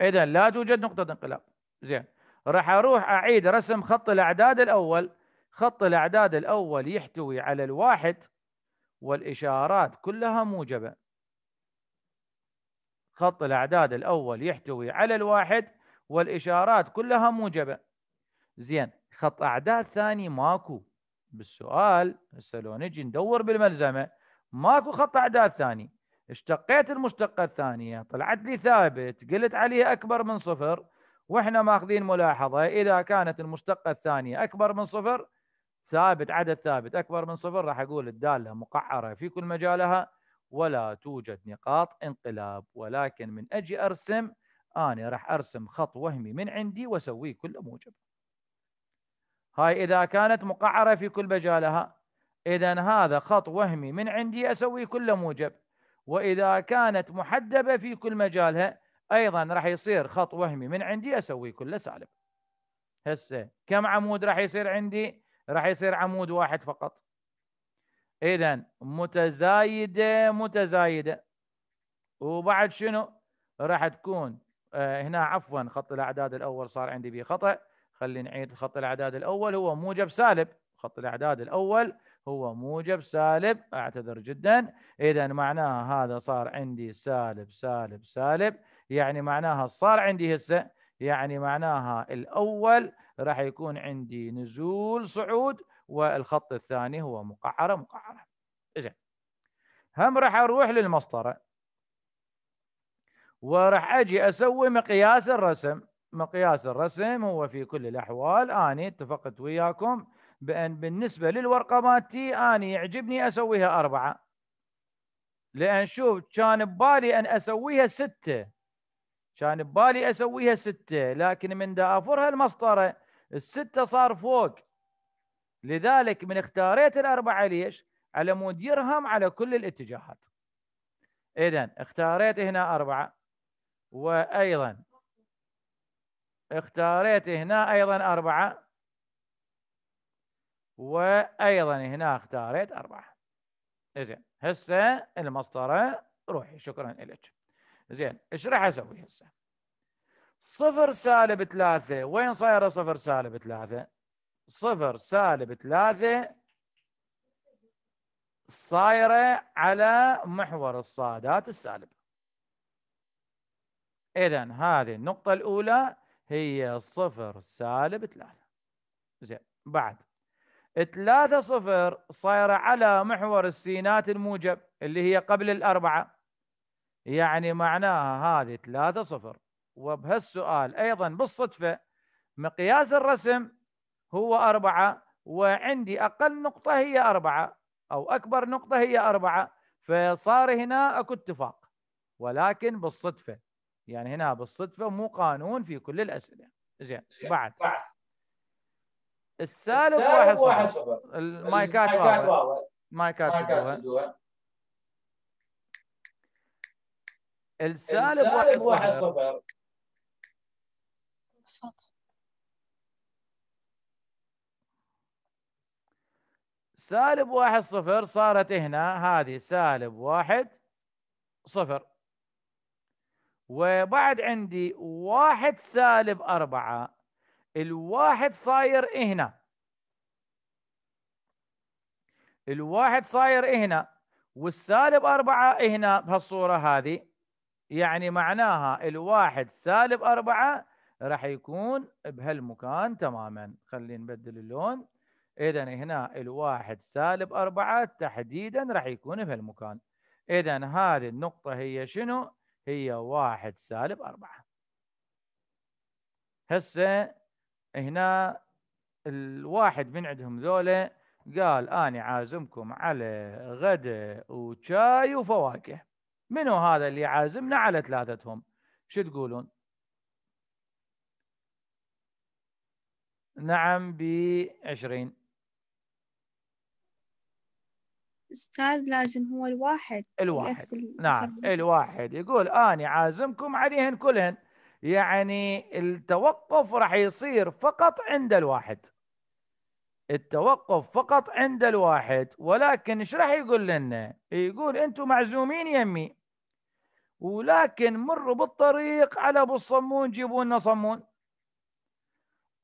اذا لا توجد نقطه انقلاب زين راح اروح اعيد رسم خط الاعداد الاول خط الاعداد الاول يحتوي على الواحد والاشارات كلها موجبه خط الاعداد الاول يحتوي على الواحد والاشارات كلها موجبه زين خط اعداد ثاني ماكو بالسؤال هسه لو نجي ندور بالملزمه ماكو خط اعداد ثاني اشتقيت المشتقة الثانية طلعت لي ثابت قلت عليها أكبر من صفر وإحنا ماخذين ملاحظة إذا كانت المشتقة الثانية أكبر من صفر ثابت عدد ثابت أكبر من صفر راح أقول الدالة مقعرة في كل مجالها ولا توجد نقاط انقلاب ولكن من أجي أرسم أنا راح أرسم خط وهمي من عندي وأسويه كل موجب هاي إذا كانت مقعرة في كل مجالها إذا هذا خط وهمي من عندي أسويه كل موجب واذا كانت محدبه في كل مجالها ايضا راح يصير خط وهمي من عندي اسوي كله سالب هسه كم عمود راح يصير عندي راح يصير عمود واحد فقط اذا متزايده متزايده وبعد شنو راح تكون آه، هنا عفوا خط الاعداد الاول صار عندي به خطا خلينا نعيد خط الاعداد الاول هو موجب سالب خط الاعداد الاول هو موجب سالب اعتذر جدا اذا معناها هذا صار عندي سالب سالب سالب يعني معناها صار عندي هسه يعني معناها الاول راح يكون عندي نزول صعود والخط الثاني هو مقعره مقعره زين هم راح اروح للمسطره وراح اجي اسوي مقياس الرسم مقياس الرسم هو في كل الاحوال اني اتفقت وياكم بأن بالنسبة للورقة مالتي أنا يعجبني أسويها أربعة لأن شوف كان ببالي أن أسويها ستة كان ببالي أسويها ستة لكن من دافرها المسطرة الستة صار فوق لذلك من اختاريت الأربعة ليش على مود يرهم على كل الاتجاهات إذا اختاريت هنا أربعة وأيضا اختاريت هنا أيضا أربعة وايضا هنا اختاريت اربعه زين هسه المسطره روحي شكرا لك زين ايش راح اسوي هسه صفر سالب ثلاثة وين صايرة صفر سالب ثلاثة صفر سالب ثلاثة صايرة على محور الصادات السالب إذا هذه النقطة الأولى هي صفر سالب ثلاثة زين بعد 3 0 صايره على محور السينات الموجب اللي هي قبل الاربعه يعني معناها هذه 3 0 وبهالسؤال ايضا بالصدفه مقياس الرسم هو أربعة وعندي أقل نقطة هي أربعة أو أكبر نقطة هي أربعة فصار هنا أكو اتفاق ولكن بالصدفة يعني هنا بالصدفة مو قانون في كل الأسئلة زين بعد السالب واحد صفر, صفر. المايكات واضحه مايكات شدوها السالب واحد, واحد صفر سالب واحد صفر صارت هنا هذه سالب واحد صفر وبعد عندي واحد سالب أربعة الواحد صاير إيه هنا الواحد صاير إيه هنا والسالب أربعة إيه هنا بهالصورة هذه يعني معناها الواحد سالب أربعة راح يكون بهالمكان تماما خلينا نبدل اللون إذا هنا الواحد سالب أربعة تحديدا راح يكون بهالمكان إذا هذه النقطة هي شنو؟ هي واحد سالب أربعة هسه هنا الواحد من عندهم ذولا قال أنا عازمكم على غدا وشاي وفواكه منو هذا اللي عازمنا على ثلاثتهم شو تقولون نعم بعشرين استاذ لازم هو الواحد الواحد نعم الواحد يقول اني عازمكم عليهن كلهن يعني التوقف راح يصير فقط عند الواحد التوقف فقط عند الواحد ولكن ايش راح يقول لنا يقول انتم معزومين يمي ولكن مروا بالطريق على ابو الصمون جيبوا لنا صمون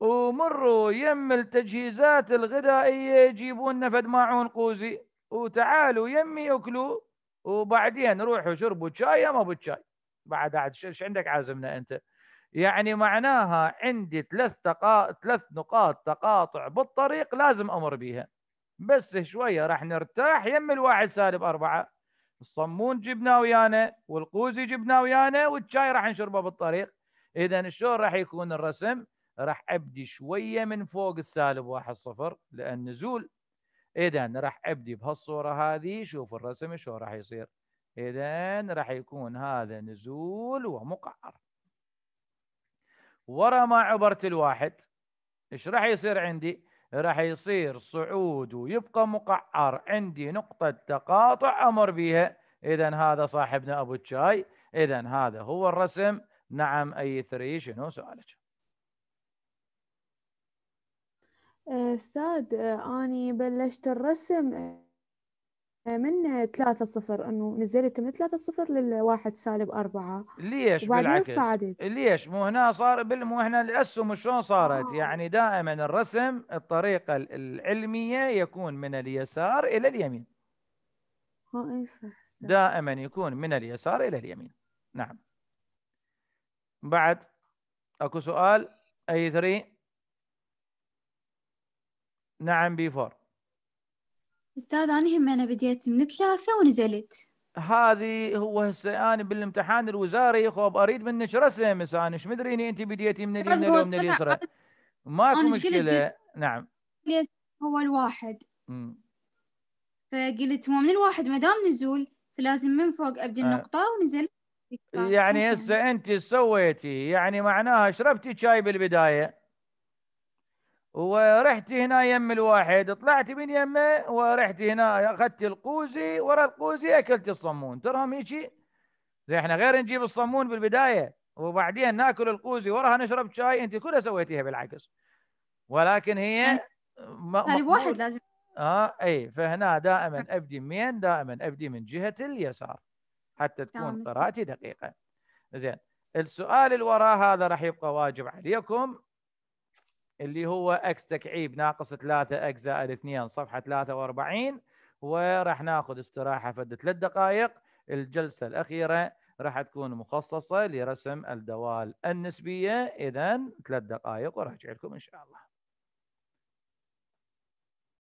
ومروا يم التجهيزات الغذائيه جيبوا لنا فد ماعون قوزي وتعالوا يمي اكلوا وبعدين روحوا شربوا شاي يا ما بالشاي بعد عاد ايش عندك عازمنا انت يعني معناها عندي ثلاث تقا... ثلاث نقاط تقاطع بالطريق لازم امر بيها بس شويه راح نرتاح يم الواحد سالب اربعه الصمون جبناه ويانا والقوزي جبناه ويانا والشاي راح نشربه بالطريق اذا شلون راح يكون الرسم؟ راح ابدي شويه من فوق السالب واحد صفر لان نزول اذا راح ابدي بهالصوره هذه شوف الرسم شلون راح يصير إذا راح يكون هذا نزول ومقعر ورا ما عبرت الواحد ايش راح يصير عندي؟ راح يصير صعود ويبقى مقعر عندي نقطة تقاطع أمر بها إذا هذا صاحبنا أبو الشاي إذا هذا هو الرسم نعم أي ثري شنو سؤالك؟ أستاذ آه، أني بلشت الرسم من 3 0 انه نزلت من 3 0 للواحد سالب 4 ليش بالعكس صعدت. ليش مو هنا صار مو هنا الاسهم شلون صارت آه. يعني دائما الرسم الطريقه العلميه يكون من اليسار الى اليمين اه اي صح دائما يكون من اليسار الى اليمين نعم بعد اكو سؤال اي 3 نعم بي 4 أستاذ أنا هم أنا بديت من ثلاثة ونزلت هذه هو هسه انا بالامتحان الوزاري خوب اريد منك رسم هسه انا ايش مدريني انت بديتي من اليمين ولا من اليسرى ماكو مشكله نعم هو الواحد فقلت هو من الواحد ما دام نزول فلازم من فوق ابدي آه. النقطه أه. ونزل يعني هسه انت سويتي يعني معناها شربتي شاي بالبدايه ورحت هنا يم الواحد طلعت من يمه ورحت هنا اخذت القوزي ورا القوزي اكلت الصمون ترهم هيجي زي احنا غير نجيب الصمون بالبدايه وبعدين ناكل القوزي وراها نشرب شاي انت كلها سويتيها بالعكس ولكن هي يعني طيب، واحد لازم اه اي فهنا دائما ابدي من دائما ابدي من جهه اليسار حتى نعم، تكون قراءتي دقيقه زين السؤال اللي وراه هذا راح يبقى واجب عليكم اللي هو اكس تكعيب ناقص 3 اكس زائد 2 صفحه 43 وراح ناخذ استراحه فد ثلاث دقائق الجلسه الاخيره راح تكون مخصصه لرسم الدوال النسبيه اذا ثلاث دقائق وراجع لكم ان شاء الله